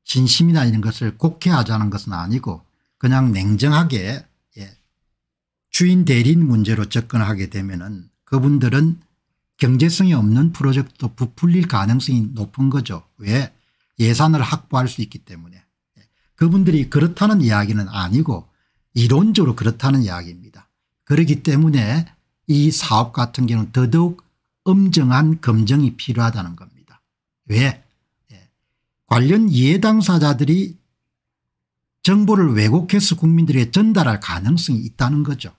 진심이나 이런 것을 곡해하자는 것은 아니고 그냥 냉정하게 예. 주인 대리인 문제로 접근하게 되면 은 그분들은 경제성이 없는 프로젝트도 부풀릴 가능성이 높은 거죠. 왜 예산을 확보할 수 있기 때문에 예. 그분들이 그렇다는 이야기는 아니고 이론적으로 그렇다는 이야기입니다. 그렇기 때문에 이 사업 같은 경우는 더더욱 엄정한 검증이 필요하다는 겁니다. 왜 예. 관련 이해 당사자들이 정보를 왜곡해서 국민들에게 전달할 가능성이 있다는 거죠.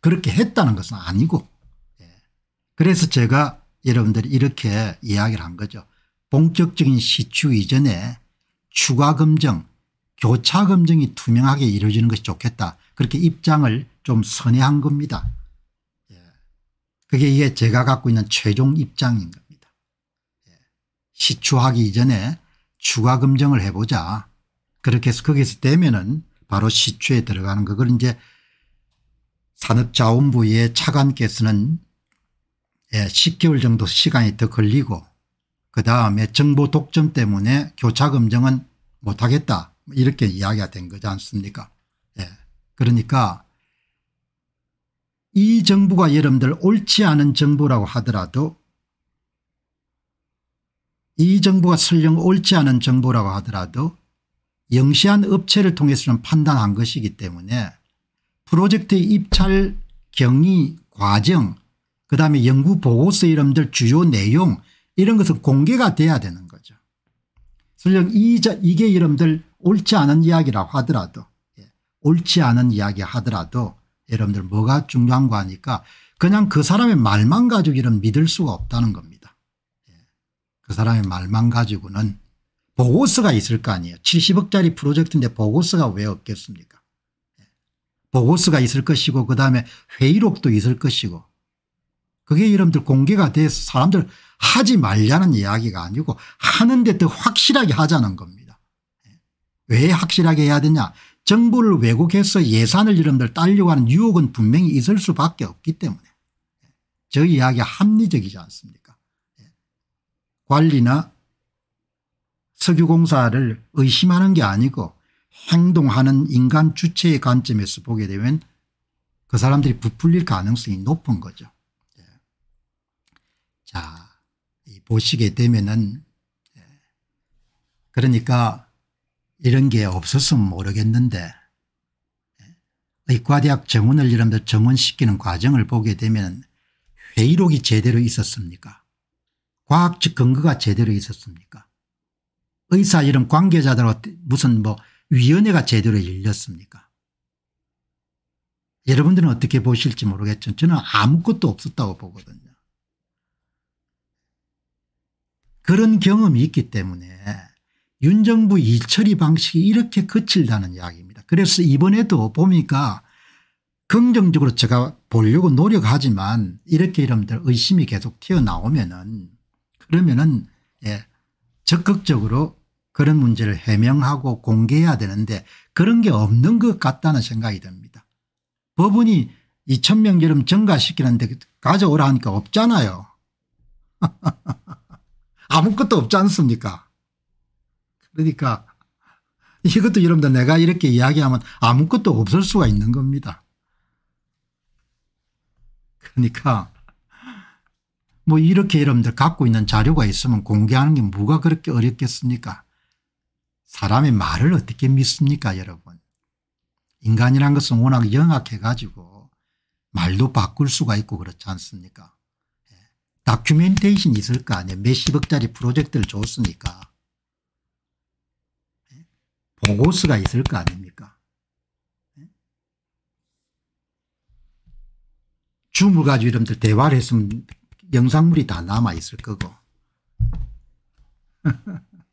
그렇게 했다는 것은 아니고 그래서 제가 여러분들이 이렇게 이야기를 한 거죠. 본격적인 시추 이전에 추가 검증 교차 검증이 투명하게 이루어지는 것이 좋겠다. 그렇게 입장을 좀 선회한 겁니다. 예. 그게 이게 제가 갖고 있는 최종 입장인 겁니다. 예. 시추하기 이전에 추가 검증을 해보자. 그렇게 해서 거기서 되면은 바로 시추에 들어가는 거. 그걸 이제 산업자원부의 차관께서는 10개월 예, 정도 시간이 더 걸리고 그다음에 정보 독점 때문에 교차 검증은 못하겠다 이렇게 이야기가 된 거지 않습니까 예. 그러니까 이 정부가 여러분들 옳지 않은 정부라고 하더라도 이 정부가 설령 옳지 않은 정부라고 하더라도 영시한 업체를 통해서는 판단한 것이기 때문에 프로젝트 입찰 경위 과정 그다음에 연구 보고서 이름들 주요 내용 이런 것은 공개가 돼야 되는 거죠. 설령 이, 자, 이게 이름들 옳지 않은 이야기라고 하더라도 예. 옳지 않은 이야기 하더라도 여러분들 뭐가 중요한 거 하니까 그냥 그 사람의 말만 가지고 이런 믿을 수가 없다는 겁니다. 예. 그 사람의 말만 가지고는 보고서가 있을 거 아니에요. 70억짜리 프로젝트인데 보고서가 왜 없겠습니까? 예. 보고서가 있을 것이고 그다음에 회의록도 있을 것이고 그게 여러분들 공개가 돼서 사람들 하지 말라는 이야기가 아니고 하는데 더 확실하게 하자는 겁니다. 예. 왜 확실하게 해야 되냐 정부를 왜곡해서 예산을 여러분들 딸려고 하는 유혹은 분명히 있을 수밖에 없기 때문에 예. 저 이야기가 합리적이지 않습니까 예. 관리나 석유공사를 의심하는 게 아니고 행동하는 인간 주체의 관점에서 보게 되면 그 사람들이 부풀릴 가능성이 높은 거죠. 보시게 되면은 예. 그러니까 이런 게 없었으면 모르겠는데 예. 의과대학 정원을 여러분들 정원시키는 과정을 보게 되면 회의록이 제대로 있었습니까 과학적 근거가 제대로 있었습니까 의사 이런 관계자들하고 무슨 뭐 위원회가 제대로 열렸습니까 여러분들은 어떻게 보실지 모르겠지만 저는 아무것도 없었다고 보거든요 그런 경험이 있기 때문에 윤정부 이처리 방식이 이렇게 거칠다는 이야기입니다. 그래서 이번에도 보니까 긍정적으로 제가 보려고 노력하지만 이렇게 여러분들 의심이 계속 튀어나오면은 그러면은 예 적극적으로 그런 문제를 해명하고 공개해야 되는데 그런 게 없는 것 같다는 생각이 듭니다. 법원이 2 0명 여름 증가시키는데 가져오라 하니까 없잖아요. 아무것도 없지 않습니까? 그러니까 이것도 여러분들 내가 이렇게 이야기하면 아무것도 없을 수가 있는 겁니다. 그러니까 뭐 이렇게 여러분들 갖고 있는 자료가 있으면 공개하는 게 뭐가 그렇게 어렵겠습니까? 사람의 말을 어떻게 믿습니까 여러분. 인간이란 것은 워낙 영악해 가지고 말도 바꿀 수가 있고 그렇지 않습니까? 다큐멘테이션이 있을 거 아니에요. 몇십억짜리 프로젝트를 줬으니까. 보고서가 있을 거 아닙니까? 줌을 가지고 여러분들 대화를 했으면 영상물이 다 남아있을 거고.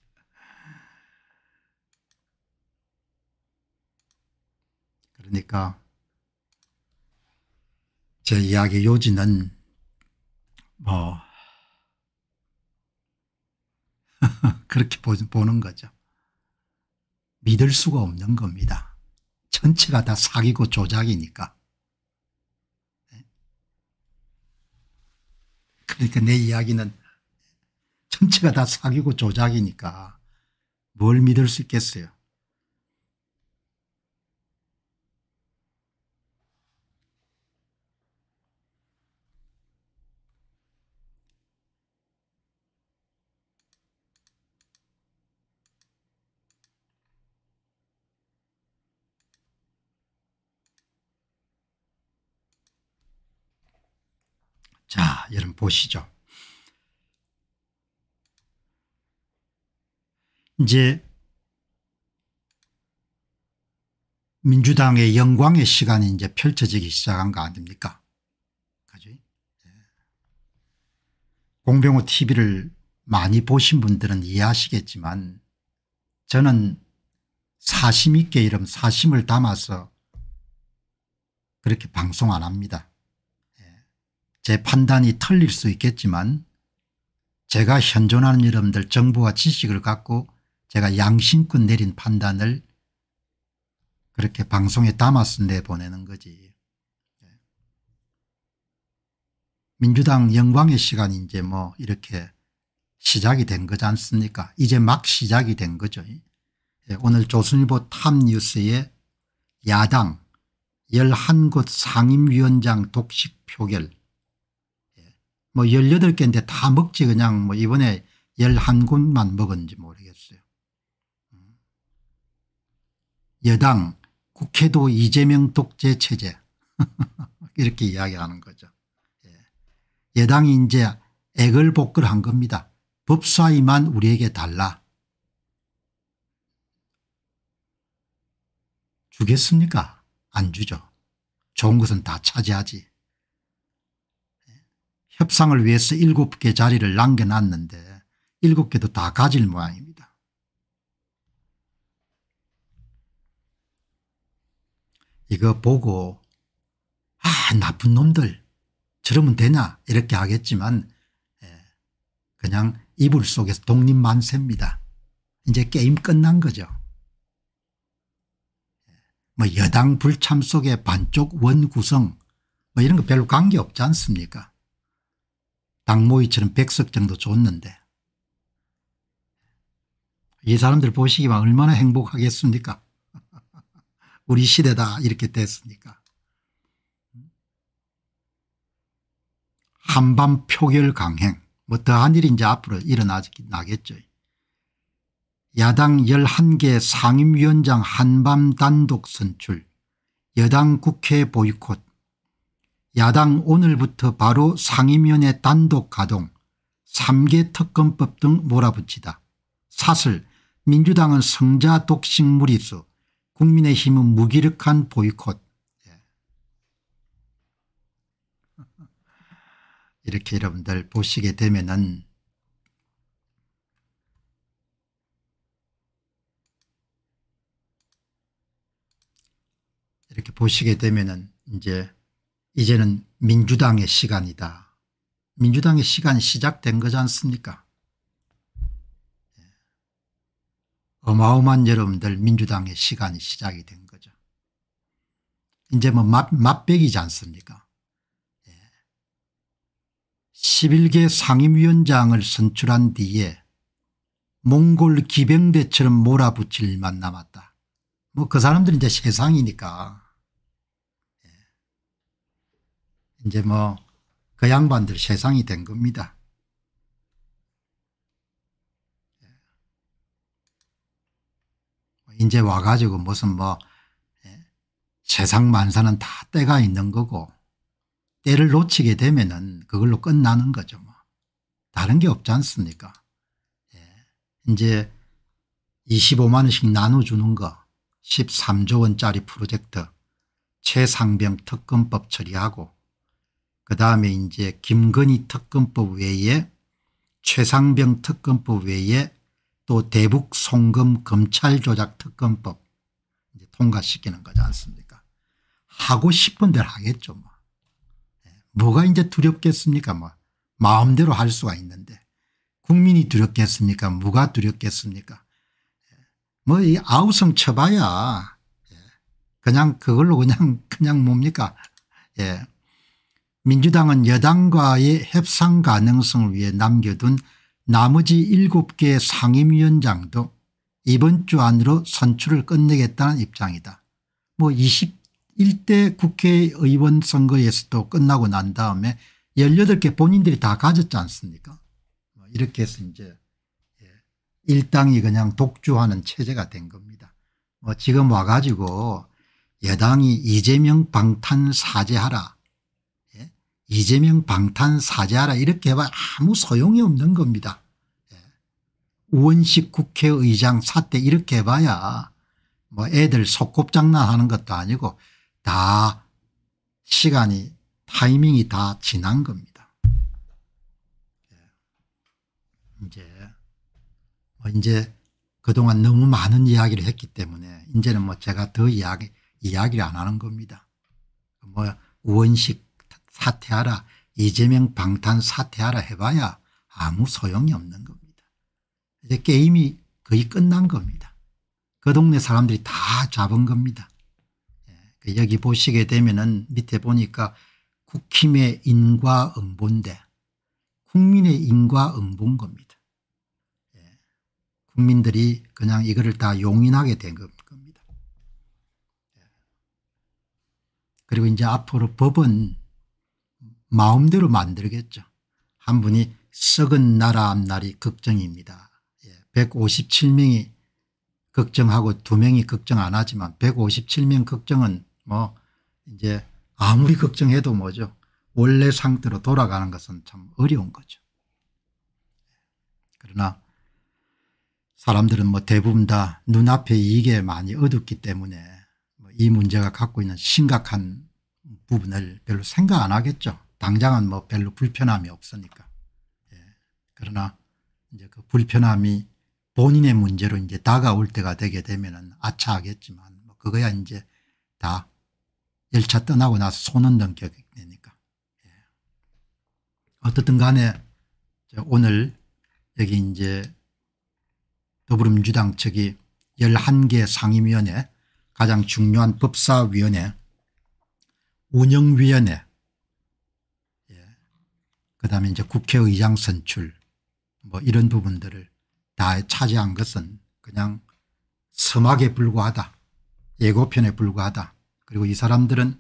그러니까 제 이야기 요지는 어, 그렇게 보는 거죠. 믿을 수가 없는 겁니다. 전체가 다 사기고 조작이니까. 예. 그러니까 내 이야기는 전체가 다 사기고 조작이니까 뭘 믿을 수 있겠어요. 보시죠. 이제 민주당의 영광의 시간이 이제 펼쳐지기 시작한 거 아닙니까? 그죠? 예. 공병호 TV를 많이 보신 분들은 이해하시겠지만 저는 사심 있게 이름 사심을 담아서 그렇게 방송 안 합니다. 제 판단이 틀릴 수 있겠지만 제가 현존하는 여러분들 정보와 지식을 갖고 제가 양심껏 내린 판단을 그렇게 방송에 담아서 내보내는 거지. 민주당 영광의 시간이 제뭐 이렇게 시작이 된 거지 않습니까 이제 막 시작이 된 거죠. 예, 오늘 조선일보 탑뉴스에 야당 11곳 상임위원장 독식 표결 뭐 18개인데 다 먹지 그냥 뭐 이번에 11군만 먹은지 모르겠어요. 음. 여당 국회도 이재명 독재 체제 이렇게 이야기하는 거죠. 예. 여당이 이제 액을 복걸한 겁니다. 법사위만 우리에게 달라. 주겠습니까? 안 주죠. 좋은 것은 다 차지하지. 협상을 위해서 7개 자리를 남겨놨는데 7개도 다 가질 모양입니다. 이거 보고 아 나쁜 놈들 저러면 되나 이렇게 하겠지만 예, 그냥 이불 속에서 독립만세입니다. 이제 게임 끝난 거죠. 예, 뭐 여당 불참 속에 반쪽 원구성 뭐 이런 거 별로 관계없지 않습니까 박모이처럼 100석 정도 줬는데 이 사람들 보시기만 얼마나 행복하겠습니까 우리 시대다 이렇게 됐으니까 한밤 표결 강행 뭐 더한 일이 이제 앞으로 일어나겠죠. 야당 11개 상임위원장 한밤 단독 선출 여당 국회 보이콧 야당 오늘부터 바로 상임위원회 단독 가동 3개 특검법 등 몰아붙이다. 사슬 민주당은 성자 독식 무리수 국민의힘은 무기력한 보이콧 예. 이렇게 여러분들 보시게 되면은 이렇게 보시게 되면은 이제 이제는 민주당의 시간이다. 민주당의 시간이 시작된 거지 않습니까 어마어마한 여러분들 민주당의 시간이 시작이 된 거죠. 이제 뭐 맛, 맛배기지 않습니까 11개 예. 상임위원장을 선출한 뒤에 몽골 기병대처럼 몰아붙일 일만 남았다. 뭐 그 사람들은 이제 세상이니까 이제 뭐 그 양반들 세상이 된 겁니다. 예. 이제 와가지고 무슨 뭐 예. 세상 만사는 다 때가 있는 거고 때를 놓치게 되면은 그걸로 끝나는 거죠. 뭐. 다른 게 없지 않습니까? 예. 이제 25만 원씩 나눠주는 거 13조 원짜리 프로젝트 최상병 특검법 처리하고 그다음에 이제 김건희 특검법 외에 최상병 특검법 외에 또 대북 송금 검찰 조작 특검법 이제 통과시키는 거지 않습니까 하고 싶은 대로 하겠죠 뭐. 예, 뭐가 이제 두렵겠습니까 뭐. 마음대로 할 수가 있는데 국민이 두렵겠습니까 뭐가 두렵겠습니까 예, 뭐이 아우성 쳐봐야 예, 그냥 그걸로 그냥 그냥 뭡니까 예 민주당은 여당과의 협상 가능성을 위해 남겨둔 나머지 7개의 상임위원장도 이번 주 안으로 선출을 끝내겠다는 입장이다. 뭐 21대 국회의원 선거에서도 끝나고 난 다음에 18개 본인들이 다 가졌지 않습니까 뭐 이렇게 해서 이제 예, 일당이 그냥 독주하는 체제가 된 겁니다. 뭐 지금 와가지고 여당이 이재명 방탄 사죄하라 이재명 방탄사자라 이렇게 해봐 아무 소용이 없는 겁니다. 예. 우원식 국회의장 사태 이렇게 해봐야 뭐 애들 속곱장난 하는 것도 아니고 다 시간이 타이밍이 다 지난 겁니다. 예. 이제 뭐 이제 그동안 너무 많은 이야기를 했기 때문에 이제는 뭐 제가 더 이야기 이야기를 안 하는 겁니다. 뭐 우원식 사퇴하라 이재명 방탄 사퇴하라 해봐야 아무 소용이 없는 겁니다. 이제 게임이 거의 끝난 겁니다. 그 동네 사람들이 다 잡은 겁니다. 예, 그 여기 보시게 되면은 밑에 보니까 국힘의 인과응보인데 국민의 인과응보인 겁니다. 예, 국민들이 그냥 이거를 다 용인하게 된 겁니다. 예. 그리고 이제 앞으로 법은 마음대로 만들겠죠. 한 분이 썩은 나라 앞날이 걱정입니다. 157명이 예, 걱정하고 두명이 걱정 안 하지만 157명 걱정은 뭐 이제 아무리 걱정해도 뭐죠. 원래 상태로 돌아가는 것은 참 어려운 거죠. 그러나 사람들은 뭐 대부분 다 눈앞에 이게 많이 어둡기 때문에 뭐 이 문제가 갖고 있는 심각한 부분을 별로 생각 안 하겠죠. 당장은 뭐 별로 불편함이 없으니까. 예. 그러나 이제 그 불편함이 본인의 문제로 이제 다가올 때가 되게 되면은 아차하겠지만 뭐 그거야 이제 다 열차 떠나고 나서 손은 넘겨야되니까 예. 어떻든 간에 오늘 여기 이제 더불어민주당 측이 11개 상임위원회 가장 중요한 법사위원회 운영위원회 그다음에 이제 국회의장 선출 뭐 이런 부분들을 다 차지한 것은 그냥 서막에 불과하다 예고편에 불과하다 그리고 이 사람들은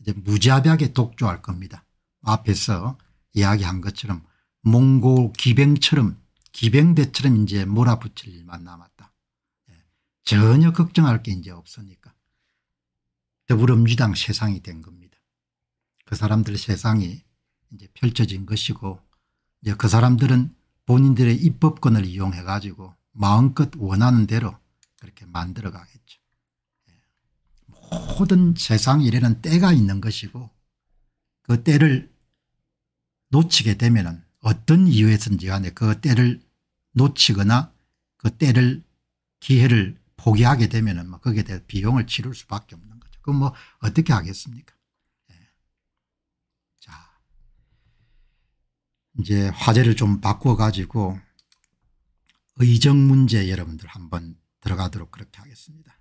이제 무자비하게 독조할 겁니다. 앞에서 이야기한 것처럼 몽골 기병처럼 기병대처럼 이제 몰아붙일 일만 남았다. 예, 전혀 걱정할 게 이제 없으니까 더불어민주당 세상이 된 겁니다. 그 사람들 세상이 이제 펼쳐진 것이고 이제 그 사람들은 본인들의 입법권을 이용해 가지고 마음껏 원하는 대로 그렇게 만들어 가겠죠. 예. 모든 세상 일에는 때가 있는 것이고 그 때를 놓치게 되면 어떤 이유에선지 간에 그 때를 놓치거나 그 때를 기회를 포기하게 되면 은 거기에 뭐 대해 비용을 치를 수밖에 없는 거죠. 그럼 뭐 어떻게 하겠습니까 이제 화제를 좀 바꿔가지고 의정 문제 여러분들 한번 들어가도록 그렇게 하겠습니다.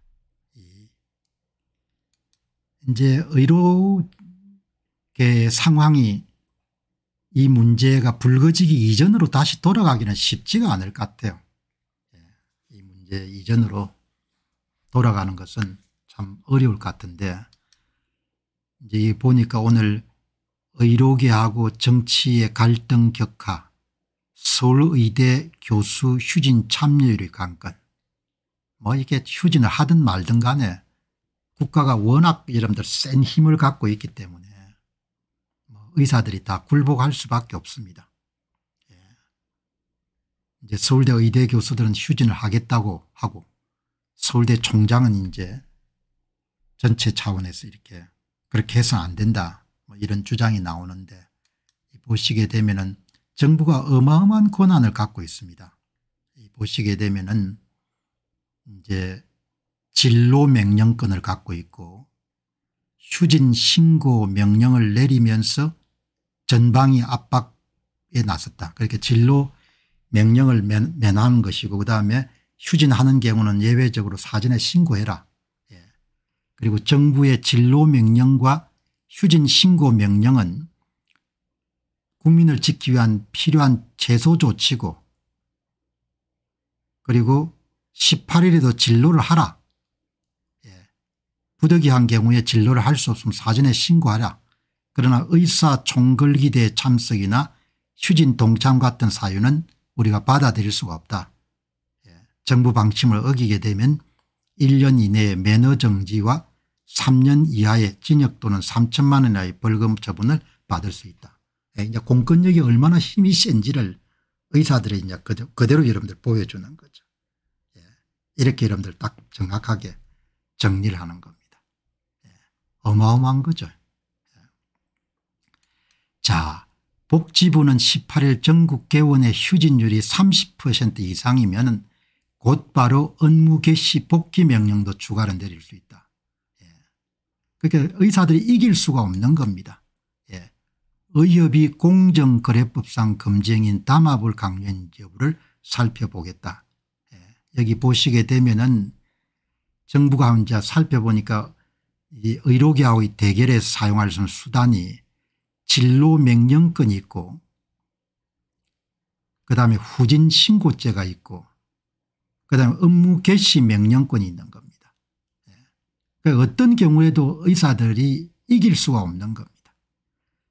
이제 의료계 상황이 이 문제가 불거지기 이전으로 다시 돌아가기는 쉽지가 않을 것 같아요. 예, 이 문제 이전으로 돌아가는 것은 참 어려울 것 같은데 이제 보니까 오늘 의료계하고 정치의 갈등 격화 서울의대 교수 휴진 참여율이 강건 뭐 이게 휴진을 하든 말든 간에 국가가 워낙 여러분들 센 힘을 갖고 있기 때문에 뭐 의사들이 다 굴복할 수밖에 없습니다. 예. 이제 서울대 의대 교수들은 휴진을 하겠다고 하고 서울대 총장은 이제 전체 차원에서 이렇게 그렇게 해서안 된다 뭐 이런 주장이 나오는데 보시게 되면은 정부가 어마어마한 권한을 갖고 있습니다. 보시게 되면은 이제 진로 명령권을 갖고 있고 휴진 신고 명령을 내리면서 전방위 압박에 나섰다. 그렇게 진로 명령을 면하는 것이고 그다음에 휴진하는 경우는 예외적으로 사전에 신고해라. 예. 그리고 정부의 진로 명령과 휴진 신고 명령은 국민을 지키기 위한 필요한 제소 조치고 그리고 18일에도 진로를 하라. 예. 부득이한 경우에 진로를 할 수 없으면 사전에 신고하라. 그러나 의사 총궐기대 참석이나 휴진 동참 같은 사유는 우리가 받아들일 수가 없다. 예. 정부 방침을 어기게 되면 1년 이내에 매너 정지와 3년 이하의 징역 또는 3천만 원 이하의 벌금 처분을 받을 수 있다. 예, 이제 공권력이 얼마나 힘이 센지를 의사들이 이제 그대로, 여러분들 보여주는 거죠. 예, 이렇게 여러분들 딱 정확하게 정리를 하는 겁니다. 예, 어마어마한 거죠. 자 복지부는 18일 전국 개원의 휴진율이 30% 이상이면 곧 바로 업무 개시 복귀 명령도 추가로 내릴 수 있다. 그렇게 의사들이 이길 수가 없는 겁니다. 예. 의협이 공정거래법상 금지인 담합을 강요인지 여부를 살펴보겠다. 예. 여기 보시게 되면은 정부가 혼자 살펴보니까 이의료계하고 대결에 사용할 수 있는 수단이 진로 명령권이 있고 그다음에 후진 신고죄가 있고 그다음에 업무 개시 명령권이 있는 겁니다. 그 어떤 경우에도 의사들이 이길 수가 없는 겁니다.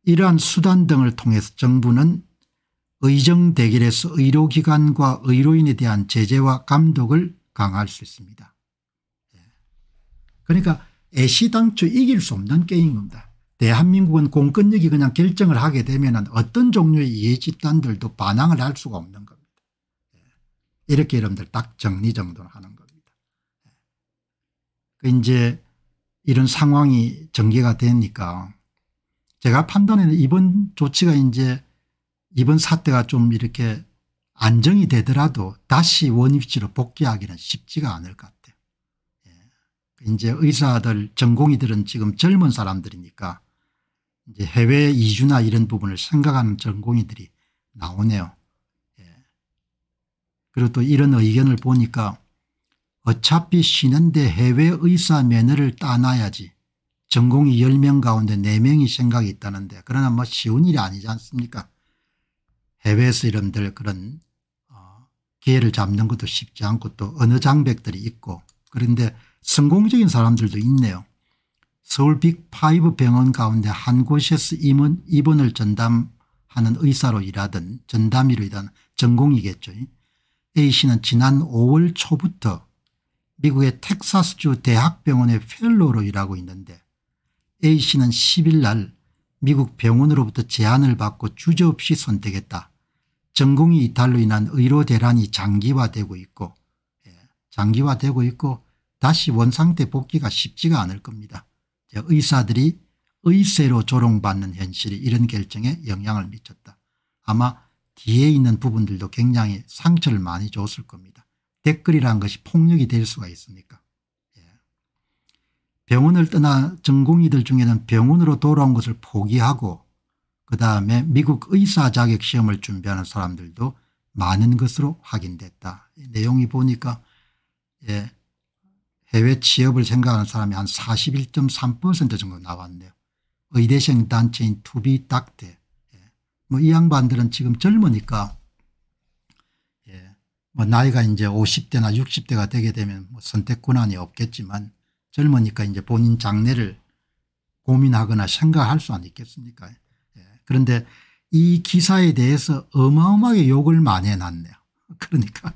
이러한 수단 등을 통해서 정부는 의정 대결에서 의료기관과 의료인에 대한 제재와 감독을 강화할 수 있습니다. 예. 그러니까 애시당초 이길 수 없는 게임인 니다 대한민국은 공권력이 그냥 결정을 하게 되면 어떤 종류의 이해집단들도 반항을 할 수가 없는 겁니다. 예. 이렇게 여러분들 딱 정리 정도 하는 겁니다. 예. 그 이제 이런 상황이 전개가 되니까 제가 판단에는 이번 조치가 이제 이번 사태가 좀 이렇게 안정이 되더라도 다시 원위치로 복귀하기는 쉽지가 않을 것 같아요. 예. 이제 의사들 전공의들은 지금 젊은 사람들이니까 이제 해외 이주나 이런 부분을 생각하는 전공의들이 나오네요. 예. 그리고 또 이런 의견을 보니까 어차피 쉬는데 해외 의사 면허를 따놔야지 전공이 10명 가운데 4명이 생각이 있다는데 그러나 뭐 쉬운 일이 아니지 않습니까 해외에서 이런들 그런 어, 기회를 잡는 것도 쉽지 않고 또 어느 장벽들이 있고 그런데 성공적인 사람들도 있네요. 서울 빅5 병원 가운데 한 곳에서 입원, 입원을 전담하는 의사로 일하던 전담의로 일하는 전공이겠죠. A씨는 지난 5월 초부터 미국의 텍사스주 대학병원의 펠로로 일하고 있는데 A씨는 10일 날 미국 병원으로부터 제안을 받고 주저없이 선택했다. 전공이 이탈로 인한 의료 대란이 장기화되고 있고 예, 장기화되고 있고 다시 원상태 복귀가 쉽지가 않을 겁니다. 의사들이 의세로 조롱받는 현실이 이런 결정에 영향을 미쳤다. 아마 뒤에 있는 부분들도 굉장히 상처를 많이 줬을 겁니다. 댓글이라는 것이 폭력이 될 수가 있습니까 예. 병원을 떠나 전공의들 중에는 병원으로 돌아온 것을 포기하고 그 다음에 미국 의사 자격 시험을 준비하는 사람들도 많은 것으로 확인됐다. 내용이 보니까 예, 해외 취업을 생각하는 사람이 한 41.3% 정도 나왔네요. 의대생 단체인 투비 닥테. 예. 뭐이 양반들은 지금 젊으니까 뭐 나이가 이제 50대나 60대가 되게 되면 뭐 선택 권한이 없겠지만 젊으니까 이제 본인 장래를 고민하거나 생각할 수아있겠습니까 예. 그런데 이 기사에 대해서 어마어마하게 욕을 많이 해놨네요. 그러니까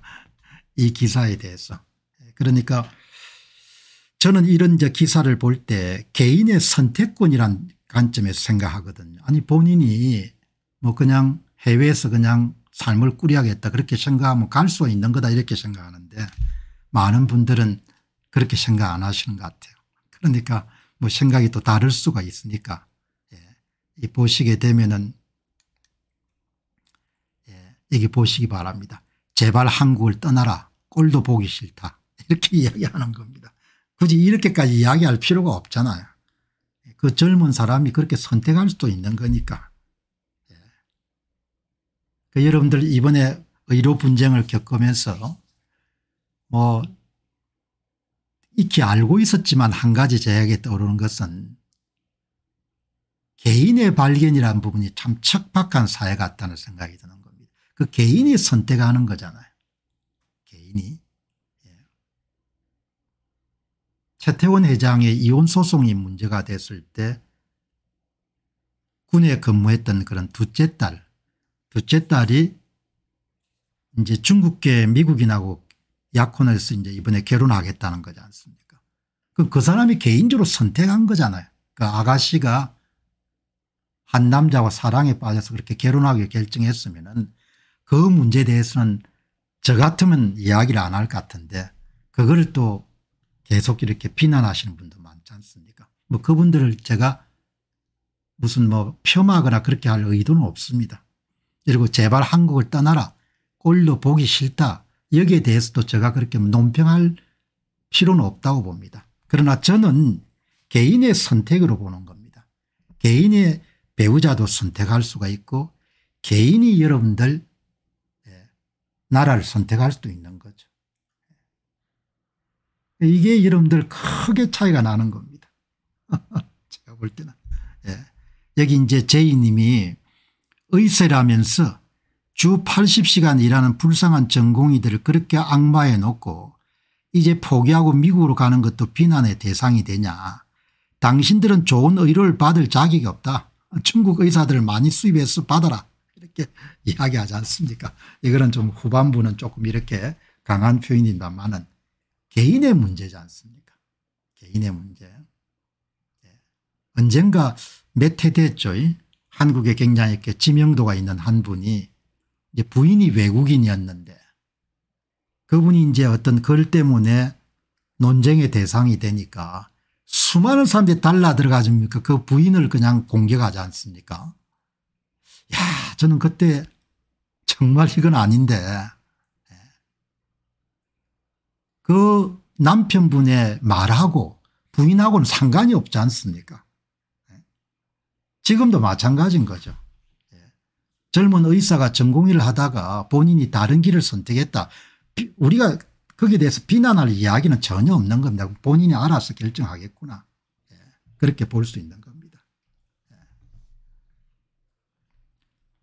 이 기사에 대해서 예. 그러니까 저는 이런 이제 기사를 볼 때 개인의 선택권이란 관점에서 생각하거든요. 아니 본인이 뭐 그냥 해외에서 그냥 삶을 꾸려야겠다 그렇게 생각하면 갈 수가 있는 거다 이렇게 생각하는데 많은 분들은 그렇게 생각 안 하시는 것 같아요. 그러니까 뭐 생각이 또 다를 수가 있으니까 예. 이 보시게 되면은 예. 여기 보시기 바랍니다. 제발 한국을 떠나라 꼴도 보기 싫다 이렇게 이야기하는 겁니다. 굳이 이렇게까지 이야기할 필요가 없잖아요. 예. 그 젊은 사람이 그렇게 선택할 수도 있는 거니까 그 여러분들 이번에 의료 분쟁을 겪으면서 뭐 익히 알고 있었지만 한 가지 제약에 떠오르는 것은 개인의 발견이란 부분이 참 척박한 사회 같다는 생각이 드는 겁니다. 그 개인이 선택하는 거잖아요. 개인이. 예. 최태원 회장의 이혼 소송이 문제가 됐을 때 군에 근무했던 그런 둘째 딸 둘째 딸이 이제 중국계 미국인하고 약혼을 해서 이제 이번에 결혼하겠다는 거지 않습니까? 그 사람이 개인적으로 선택한 거잖아요. 그 아가씨가 한 남자와 사랑에 빠져서 그렇게 결혼하기 결정했으면은 그 문제에 대해서는 저 같으면 이야기를 안 할 것 같은데 그거를 또 계속 이렇게 비난하시는 분도 많지 않습니까? 뭐 그분들을 제가 무슨 뭐 폄하거나 그렇게 할 의도는 없습니다. 그리고 제발 한국을 떠나라 꼴로 보기 싫다 여기에 대해서도 제가 그렇게 논평할 필요는 없다고 봅니다. 그러나 저는 개인의 선택으로 보는 겁니다. 개인의 배우자도 선택할 수가 있고 개인이 여러분들 예, 나라를 선택할 수도 있는 거죠. 이게 여러분들 크게 차이가 나는 겁니다. 제가 볼 때는. 예. 여기 이제 제이님이 의세라면서 주 80시간 일하는 불쌍한 전공의들을 그렇게 악마에 놓고 이제 포기하고 미국으로 가는 것도 비난의 대상이 되냐. 당신들은 좋은 의료를 받을 자격이 없다. 중국 의사들을 많이 수입해서 받아라. 이렇게 이야기하지 않습니까 이거는 좀 후반부는 조금 이렇게 강한 표현입다만은 개인의 문제지 않습니까 개인의 문제. 예. 언젠가 몇 해 됐죠. 한국에 굉장히 이렇게 지명도가 있는 한 분이 이제 부인이 외국인이었는데 그분이 이제 어떤 글 때문에 논쟁의 대상이 되니까 수많은 사람들이 달라 들어가줍니까 그 부인을 그냥 공격하지 않습니까 야 저는 그때 정말 이건 아닌데 예. 그 남편분의 말하고 부인하고는 상관이 없지 않습니까 지금도 마찬가지인 거죠. 예. 젊은 의사가 전공의를 하다가 본인이 다른 길을 선택했다. 우리가 거기에 대해서 비난할 이야기는 전혀 없는 겁니다. 본인이 알아서 결정하겠구나. 예. 그렇게 볼 수 있는 겁니다. 예.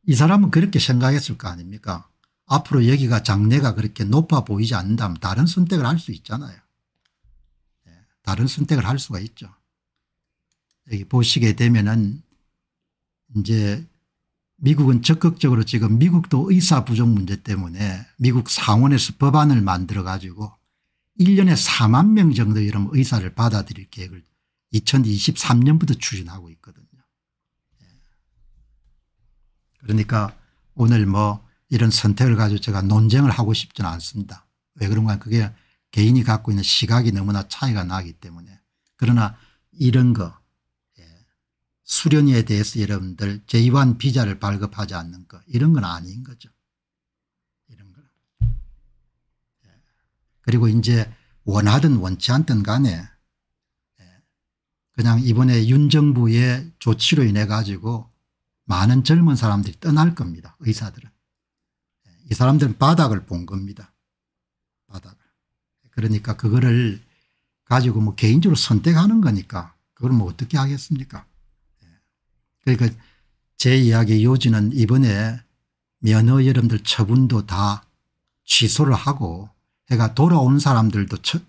이 사람은 그렇게 생각했을 거 아닙니까? 앞으로 여기가 장래가 그렇게 높아 보이지 않는다면 다른 선택을 할 수 있잖아요. 다른 선택을 할 수가 있죠. 여기 보시게 되면은 이제 미국은 적극적으로 지금 미국도 의사 부족 문제 때문에 미국 상원에서 법안을 만들어 가지고 1년에 4만 명 정도 이런 의사를 받아들일 계획을 2023년부터 추진하고 있거든요. 예. 그러니까 오늘 뭐 이런 선택을 가지고 제가 논쟁을 하고 싶지는 않습니다. 왜 그런가 그게 개인이 갖고 있는 시각이 너무나 차이가 나기 때문에 그러나 이런 거 수련위에 대해서 여러분들 제2완 비자를 발급하지 않는 것 이런 건 아닌 거죠. 이런 거. 예. 그리고 이제 원하든 원치 않든 간에 예. 그냥 이번에 윤 정부의 조치로 인해 가지고 많은 젊은 사람들이 떠날 겁니다. 의사들은. 예. 이 사람들은 바닥을 본 겁니다. 바닥을. 그러니까 그거를 가지고 뭐 개인적으로 선택하는 거니까 그걸 뭐 어떻게 하겠습니까 그러니까 제 이야기 요지는 이번에 면허 여러분들 처분도 다 취소를 하고 해가 돌아온 사람들도 처,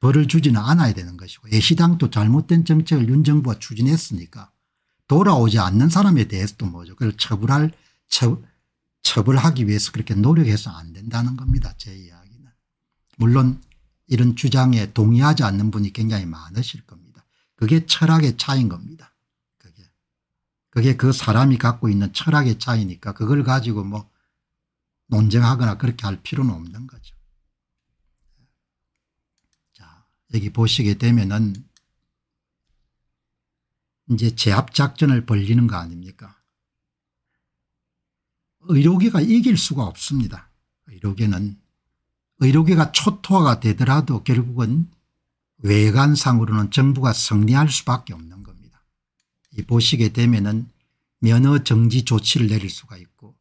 벌을 주지는 않아야 되는 것이고 예시당도 잘못된 정책을 윤 정부가 추진했으니까 돌아오지 않는 사람에 대해서도 뭐죠. 그걸 처벌할 처, 처벌하기 위해서 그렇게 노력해서 안 된다는 겁니다. 제 이야기는. 물론 이런 주장에 동의하지 않는 분이 굉장히 많으실 겁니다. 그게 철학의 차이인 겁니다. 그게 그 사람이 갖고 있는 철학의 차이니까 그걸 가지고 뭐 논쟁하거나 그렇게 할 필요는 없는 거죠. 자, 여기 보시게 되면은 이제 제압작전을 벌리는 거 아닙니까? 의료계가 이길 수가 없습니다. 의료계는 의료계가 초토화가 되더라도 결국은 외관상으로는 정부가 승리할 수밖에 없는 겁니다. 보시게 되면은 면허 정지 조치를 내릴 수가 있고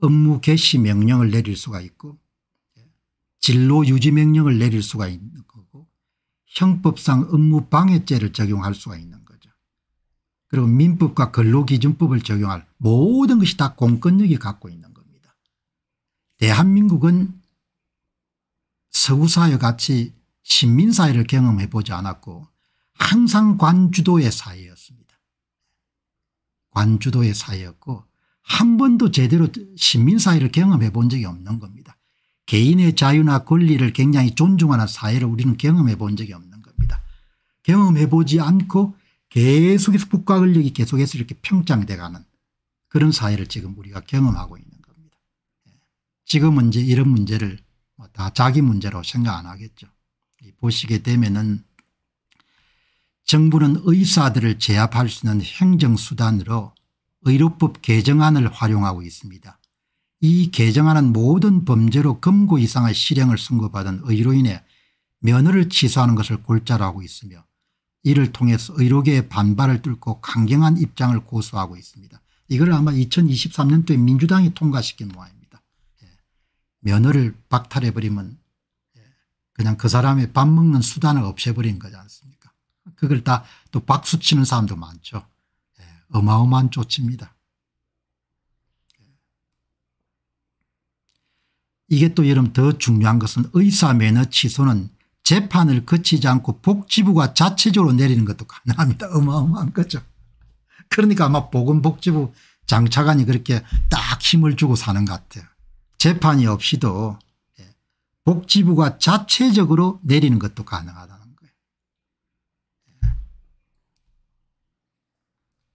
업무 개시 명령을 내릴 수가 있고 예, 진로 유지 명령을 내릴 수가 있는 거고 형법상 업무 방해죄를 적용할 수가 있는 거죠. 그리고 민법과 근로기준법을 적용할 모든 것이 다 공권력이 갖고 있는 겁니다. 대한민국은 서구사회 같이 신민사회를 경험해 보지 않았고 항상 관주도의 사회 안주도의 사회였고한 번도 제대로 시민사회를 경험해 본 적이 없는 겁니다. 개인의 자유나 권리를 굉장히 존중하는 사회를 우리는 경험해 본 적이 없는 겁니다. 경험해 보지 않고 계속해서 국가 권력이 계속해서 이렇게 평창돼 가는 그런 사회를 지금 우리가 경험하고 있는 겁니다. 예. 지금은 이제 이런 문제를 뭐 다 자기 문제로 생각 안 하겠죠. 보시게 되면은 정부는 의사들을 제압할 수 있는 행정수단으로 의료법 개정안을 활용하고 있습니다. 이 개정안은 모든 범죄로 금고 이상의 실형을 선고받은 의료인의 면허를 취소하는 것을 골자로 하고 있으며 이를 통해서 의료계의 반발을 뚫고 강경한 입장을 고수하고 있습니다. 이걸 아마 2023년도에 민주당이 통과시킨 모양입니다. 예. 면허를 박탈해버리면 예, 그냥 그 사람의 밥 먹는 수단을 없애버린 거지 않습니까 그걸 다 또 박수치는 사람도 많죠. 예, 어마어마한 조치입니다. 예. 이게 또 여러분 더 중요한 것은 의사 면허 취소는 재판을 거치지 않고 복지부가 자체적으로 내리는 것도 가능합니다. 어마어마한 거죠. 그러니까 아마 보건복지부 장차관이 그렇게 딱 힘을 주고 사는 것 같아요. 재판이 없이도 예, 복지부가 자체적으로 내리는 것도 가능하다.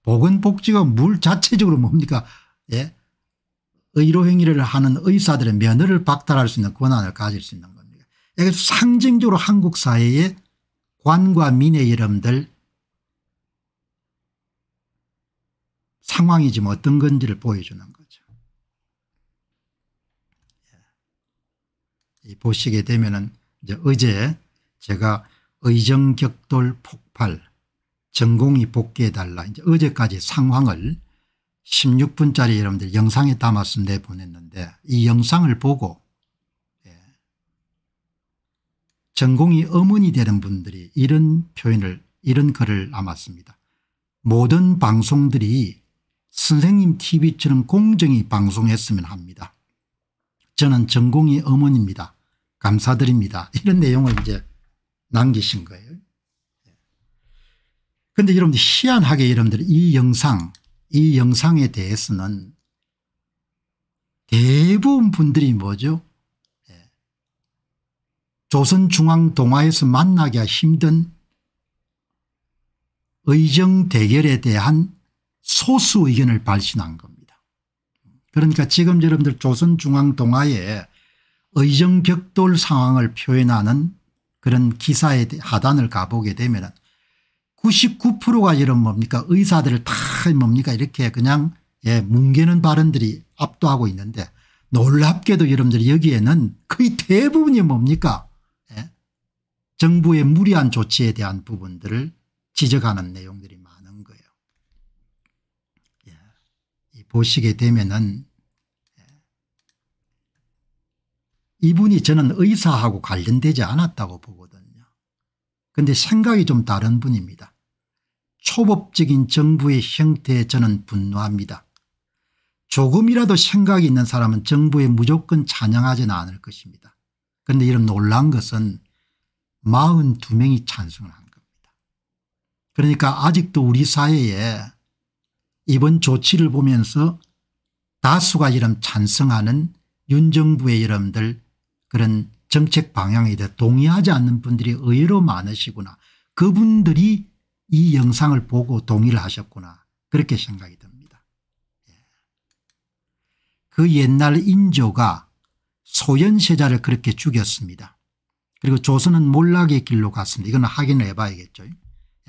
보건복지가 물 자체적으로 뭡니까 예 의료행위를 하는 의사들의 면허를 박탈할 수 있는 권한을 가질 수 있는 겁니다. 이게 상징적으로 한국 사회의 관과 민의 여러분들 상황이 지금 어떤 건지를 보여주는 거죠. 예. 이 보시게 되면은 어제 제가 의정격돌 폭발 전공이 복귀해달라 이제 어제까지 상황을 16분짜리 여러분들 영상에 담아서 내보냈는데 이 영상을 보고 예, 전공이 어머니 되는 분들이 이런 표현을 이런 글을 남았습니다. 모든 방송들이 선생님 tv처럼 공정히 방송했으면 합니다. 저는 전공이 어머니입니다. 감사드립니다. 이런 내용을 이제 남기신 거예요. 그런데 여러분들 희한하게 여러분들 이 영상 이 영상에 대해서는 대부분 분들이 뭐죠 예. 조선중앙동화에서 만나기가 힘든 의정 대결에 대한 소수 의견을 발신한 겁니다. 그러니까 지금 여러분들 조선중앙동화에 의정벽돌 상황을 표현하는 그런 기사의 하단을 가보게 되면 99%가 이런 뭡니까 의사들을 다 뭡니까 이렇게 그냥 예 뭉개는 발언들이 압도하고 있는데 놀랍게도 여러분들 여기에는 거의 대부분이 뭡니까 예? 정부의 무리한 조치에 대한 부분들을 지적하는 내용들이 많은 거예요. 예. 보시게 되면은 예, 이분이 저는 의사하고 관련되지 않았다고 보거든요. 그런데 생각이 좀 다른 분입니다. 초법적인 정부의 형태에 저는 분노합니다. 조금이라도 생각이 있는 사람은 정부에 무조건 찬양하지는 않을 것입니다. 그런데 이런 놀란 것은 42명이 찬성을 한 겁니다. 그러니까 아직도 우리 사회에 이번 조치를 보면서 다수가 이런 찬성하는 윤정부의 여러분들 그런 정책 방향에 대해 동의하지 않는 분들이 의외로 많으시구나. 그분들이 이 영상을 보고 동의를 하셨구나 그렇게 생각이 듭니다. 예. 그 옛날 인조가 소연세자를 그렇게 죽였습니다. 그리고 조선은 몰락의 길로 갔습니다. 이건 확인을 해봐야겠죠.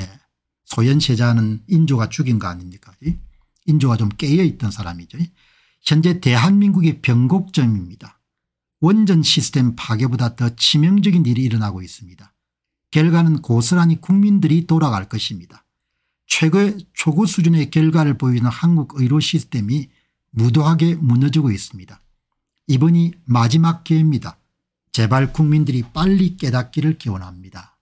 예. 소연세자는 인조가 죽인 거 아닙니까? 인조가 좀 깨어있던 사람이죠. 현재 대한민국의 변곡점입니다. 원전 시스템 파괴보다 더 치명적인 일이 일어나고 있습니다. 결과는 고스란히 국민들이 돌아갈 것입니다. 최고의 초고 수준의 결과를 보이는 한국 의료 시스템이 무도하게 무너지고 있습니다. 이번이 마지막 기회입니다. 제발 국민들이 빨리 깨닫기를 기원합니다.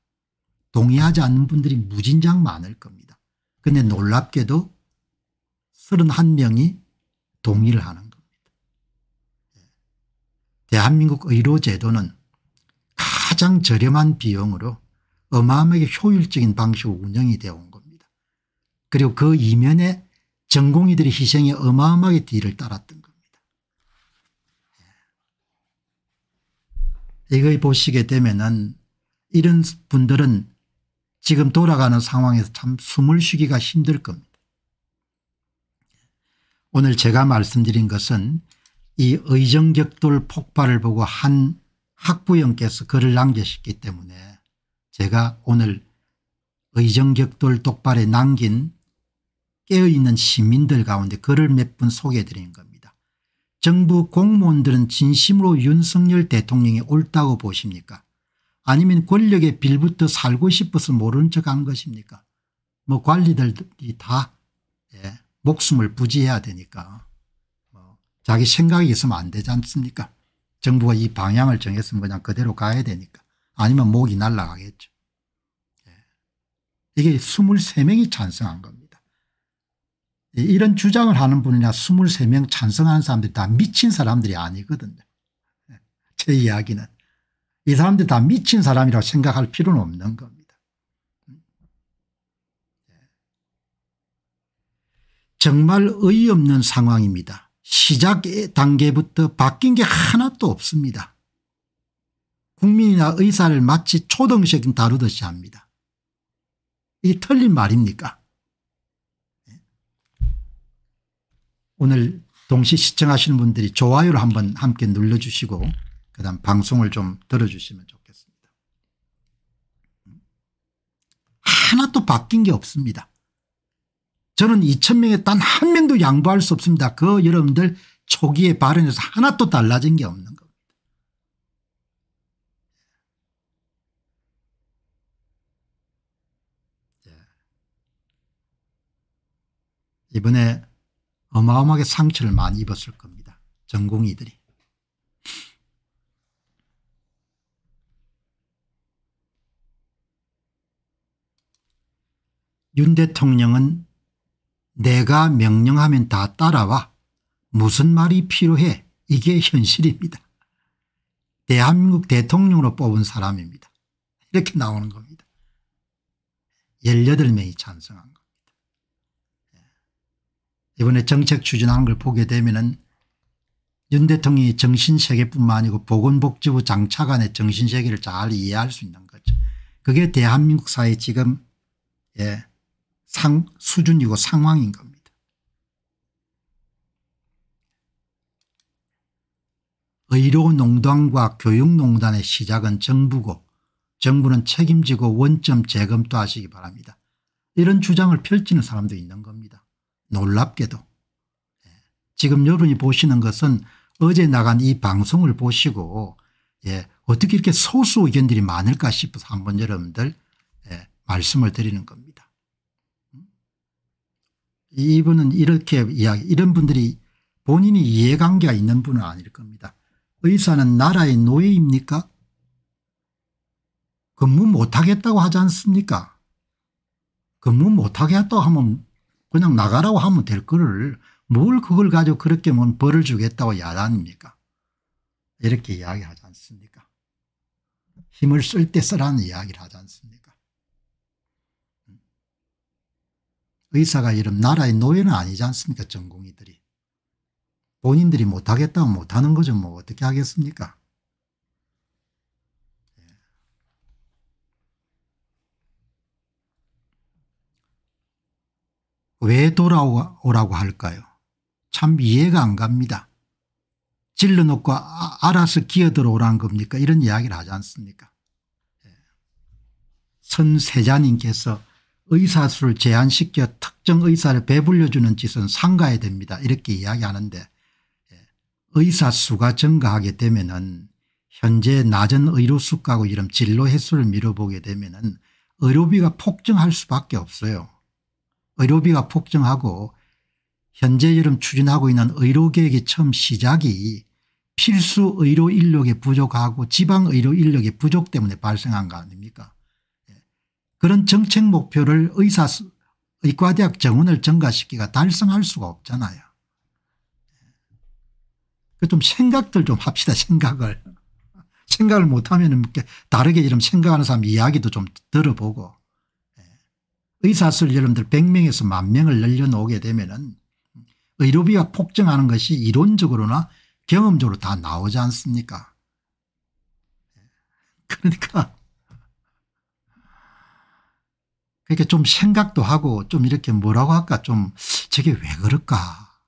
동의하지 않는 분들이 무진장 많을 겁니다. 근데 놀랍게도 31명이 동의를 하는 겁니다. 예. 대한민국 의료제도는 가장 저렴한 비용으로 어마어마하게 효율적인 방식으로 운영이 되어 온 겁니다. 그리고 그 이면에 전공의들의 희생이 어마어마하게 뒤를 따랐던 겁니다. 예. 이걸 보시게 되면은 이런 분들은 지금 돌아가는 상황에서 참 숨을 쉬기가 힘들 겁니다. 오늘 제가 말씀드린 것은 이 의정격돌 폭발을 보고 한 학부형께서 글을 남기셨기 때문에 제가 오늘 의정격돌 독발에 남긴 깨어있는 시민들 가운데 글을 몇 분 소개해드리는 겁니다. 정부 공무원들은 진심으로 윤석열 대통령이 옳다고 보십니까 아니면 권력의 빌부터 살고 싶어서 모르는 척한 것입니까 뭐 관리들이 다 예, 목숨을 부지해야 되니까 뭐 자기 생각이 있으면 안 되지 않습니까 정부가 이 방향을 정했으면 그냥 그대로 가야 되니까 아니면 목이 날아가겠죠. 예. 이게 23명이 찬성한 겁니다. 이런 주장을 하는 분이나 23명 찬성하는 사람들이 다 미친 사람들이 아니거든요. 예. 제 이야기는. 이 사람들이 다 미친 사람이라고 생각할 필요는 없는 겁니다. 음. 예. 정말 의의없는 상황입니다. 시작 단계부터 바뀐 게 하나도 없습니다. 국민이나 의사를 마치 초등생 다루듯이 합니다. 이게 틀린 말입니까? 오늘 동시 시청하시는 분들이 좋아요를 한번 함께 눌러주시고 그다음 방송을 좀 들어주시면 좋겠습니다. 하나도 바뀐 게 없습니다. 저는 2천명에 단 한 명도 양보할 수 없습니다. 그 여러분들 초기에 발언에서 하나도 달라진 게 없는 거. 이번에 어마어마하게 상처를 많이 입었을 겁니다. 전공이들이윤 대통령은 내가 명령하면 다 따라와 무슨 말이 필요해 이게 현실입니다. 대한민국 대통령으로 뽑은 사람입니다. 이렇게 나오는 겁니다. 18명이 찬성합니다 이번에 정책 추진하는 걸 보게 되면은 윤 대통령이 정신세계뿐만 아니고 보건복지부 장차관의 정신세계를 잘 이해할 수 있는 거죠. 그게 대한민국 사회 지금 예, 상 수준이고 상황인 겁니다. 의료농단과 교육농단의 시작은 정부고 정부는 책임지고 원점 재검토하시기 바랍니다. 이런 주장을 펼치는 사람도 있는 겁니다. 놀랍게도 예, 지금 여러분이 보시는 것은 어제 나간 이 방송을 보시고 예, 어떻게 이렇게 소수 의견들이 많을까 싶어서 한번 여러분들 예, 말씀을 드리는 겁니다. 음? 이분은 이렇게 이야기 이런 분들이 본인이 이해관계가 있는 분은 아닐 겁니다. 의사는 나라의 노예입니까? 근무 못하겠다고 하지 않습니까? 근무 못하겠다고 하면 그냥 나가라고 하면 될 거를 뭘 그걸 가지고 그렇게 뭔 벌을 주겠다고 야단입니까 이렇게 이야기하지 않습니까 힘을 쓸 때 쓰라는 이야기를 하지 않습니까 음. 의사가 이런 나라의 노예는 아니지 않습니까 전공의들이 본인들이 못하겠다고 못하는 거죠 뭐 어떻게 하겠습니까 왜 돌아오라고 할까요 참 이해가 안 갑니다. 질러놓고 아, 알아서 기어들어오란 겁니까 이런 이야기를 하지 않습니까 예. 선세자님께서 의사수를 제한시켜 특정 의사를 배불려주는 짓은 상가야 됩니다 이렇게 이야기하는데 예. 의사수가 증가하게 되면 은 현재 낮은 의료수가고 이런 진로 횟수를 미뤄보게 되면 은 의료비가 폭증할 수밖에 없어요. 의료비가 폭증하고 현재 여름 추진하고 있는 의료계획의 처음 시작이 필수 의료 인력이 부족하고 지방 의료 인력이 부족 때문에 발생한 거 아닙니까 예. 그런 정책 목표를 의사 의과대학 정원을 증가시키기가 달성할 수가 없잖아요. 예. 좀 생각들 좀 합시다 생각을. 생각을 못하면 다르게 이런 생각하는 사람 이야기도 좀 들어보고 의사수를 여러분들 100명에서 만명을 늘려놓게 되면 의료비가 폭증하는 것이 이론적으로나 경험적으로 다 나오지 않습니까 그러니까 그러니까 좀 생각도 하고 좀 이렇게 뭐라고 할까 좀 저게 왜 그럴까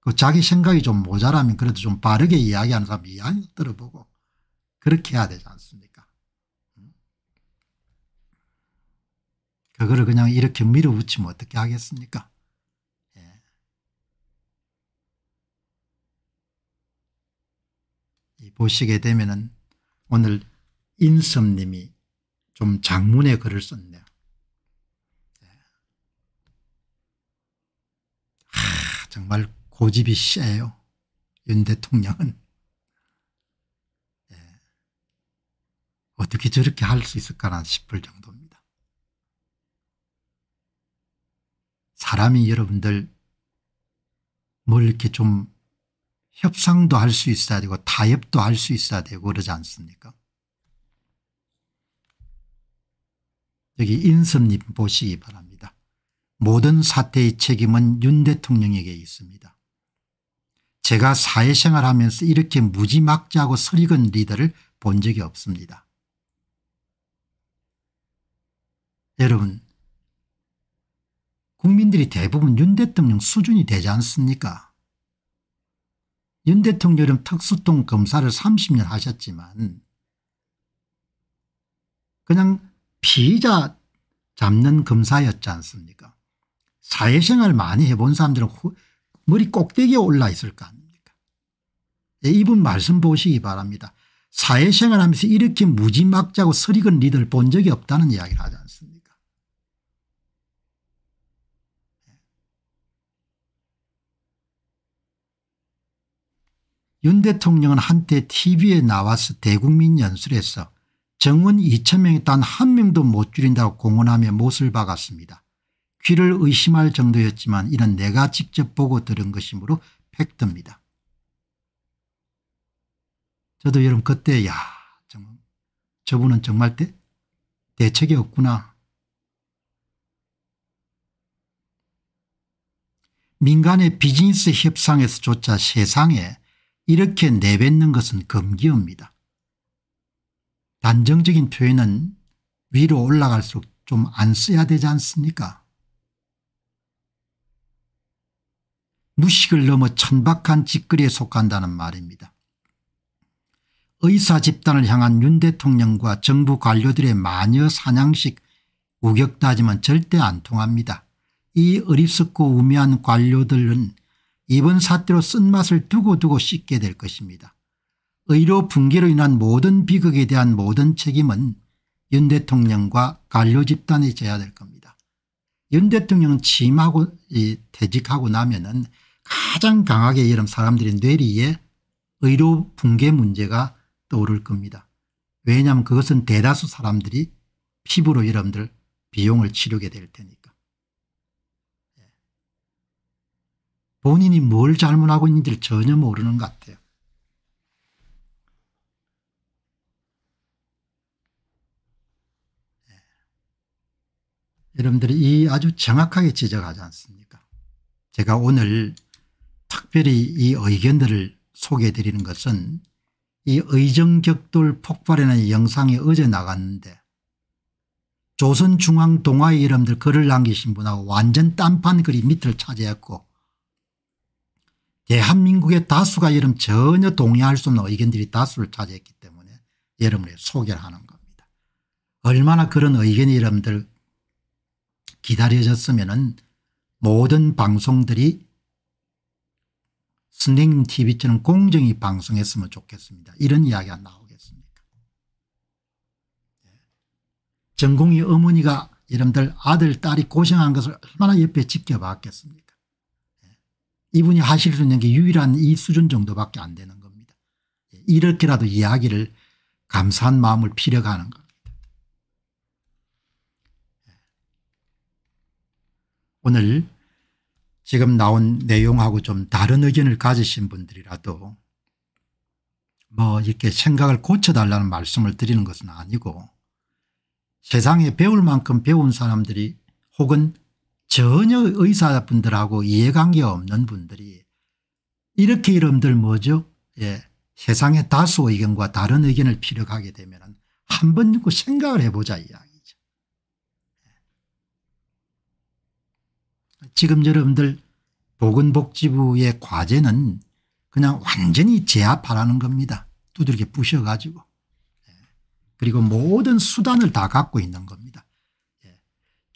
그 자기 생각이 좀 모자라면 그래도 좀 바르게 이야기하는 사람 이야기 들어보고 그렇게 해야 되지 않습니까 그거를 그냥 이렇게 밀어붙이면 어떻게 하겠습니까? 예. 이 보시게 되면은 오늘 인섭님이 좀 장문의 글을 썼네요. 예. 하, 정말 고집이 세요. 윤 대통령은. 예. 어떻게 저렇게 할 수 있을까나 싶을 정도 사람이 여러분들 뭐 이렇게 좀 협상도 할 수 있어야 되고 타협도 할 수 있어야 되고 그러지 않습니까? 여기 인섭님 보시기 바랍니다. 모든 사태의 책임은 윤 대통령에게 있습니다. 제가 사회생활하면서 이렇게 무지막지하고 설익은 리더를 본 적이 없습니다. 여러분 국민들이 대부분 윤 대통령 수준이 되지 않습니까 윤 대통령은 특수통 검사를 30년 하셨지만 그냥 피의자 잡는 검사였지 않습니까 사회생활 많이 해본 사람들은 머리 꼭대기에 올라 있을 거 아닙니까 예, 이분 말씀 보시기 바랍니다 사회생활 하면서 이렇게 무지막지하고 서리근 리더를 본 적이 없다는 이야기를 하지 않습니까 윤 대통령은 한때 tv에 나와서 대국민 연설에서 정원 2천 명이 단 한 명도 못 줄인다고 공언하며 못을 박았습니다. 귀를 의심할 정도였지만 이는 내가 직접 보고 들은 것이므로 팩트입니다. 저도 여러분 그때 야 정말 저분은 정말 대, 대책이 없구나. 민간의 비즈니스 협상에서조차 세상에 이렇게 내뱉는 것은 금기어입니다. 단정적인 표현은 위로 올라갈수록 좀 안 써야 되지 않습니까? 무식을 넘어 천박한 짓거리에 속한다는 말입니다. 의사 집단을 향한 윤 대통령과 정부 관료들의 마녀 사냥식 우격다짐은 절대 안 통합니다. 이 어립스고 우매한 관료들은 이번 사태로 쓴맛을 두고두고 씻게 될 것입니다. 의료 붕괴로 인한 모든 비극에 대한 모든 책임은 윤 대통령과 관료 집단이 져야 될 겁니다. 윤 대통령은 취임하고 퇴직하고 나면 은 가장 강하게 이런 사람들의 뇌리에 의료 붕괴 문제가 떠오를 겁니다. 왜냐하면 그것은 대다수 사람들이 피부로 여러분들 비용을 치르게 될 테니까. 본인이 뭘 잘못하고 있는지를 전혀 모르는 것 같아요. 네. 여러분들이 이 아주 정확하게 지적하지 않습니까 제가 오늘 특별히 이 의견들을 소개해 드리는 것은 이 의정격돌 폭발이라는 영상이 어제 나갔는데 조선중앙동화의 이름들 글을 남기신 분하고 완전 딴판 글이 밑을 차지했고 대한민국의 다수가 이름 전혀 동의할 수 없는 의견들이 다수를 차지했기 때문에 여러분에 소개를 하는 겁니다. 얼마나 그런 의견이 여러분들 기다려졌으면 모든 방송들이 선생님 TV처럼 공정히 방송했으면 좋겠습니다. 이런 이야기가 나오겠습니까. 예. 전공이 어머니가 여러분들 아들 딸이 고생한 것을 얼마나 옆에 지켜봤겠습니까. 이분이 하실 수 있는 게 유일한 이 수준 정도밖에 안 되는 겁니다. 예, 이렇게라도 이야기를 감사한 마음을 피려하는 겁니다. 예. 오늘 지금 나온 내용하고 좀 다른 의견을 가지신 분들이라도 뭐 이렇게 생각을 고쳐달라는 말씀을 드리는 것은 아니고 세상에 배울 만큼 배운 사람들이 혹은 전혀 의사분들하고 이해관계 없는 분들이 이렇게 이름들 뭐죠 예. 세상의 다수 의견과 다른 의견을 피력하게 되면 한번 읽고 생각을 해보자 이야기죠. 지금 여러분들 보건복지부의 과제는 그냥 완전히 제압하라는 겁니다. 두들겨 부셔가지고. 예, 그리고 모든 수단을 다 갖고 있는 겁니다.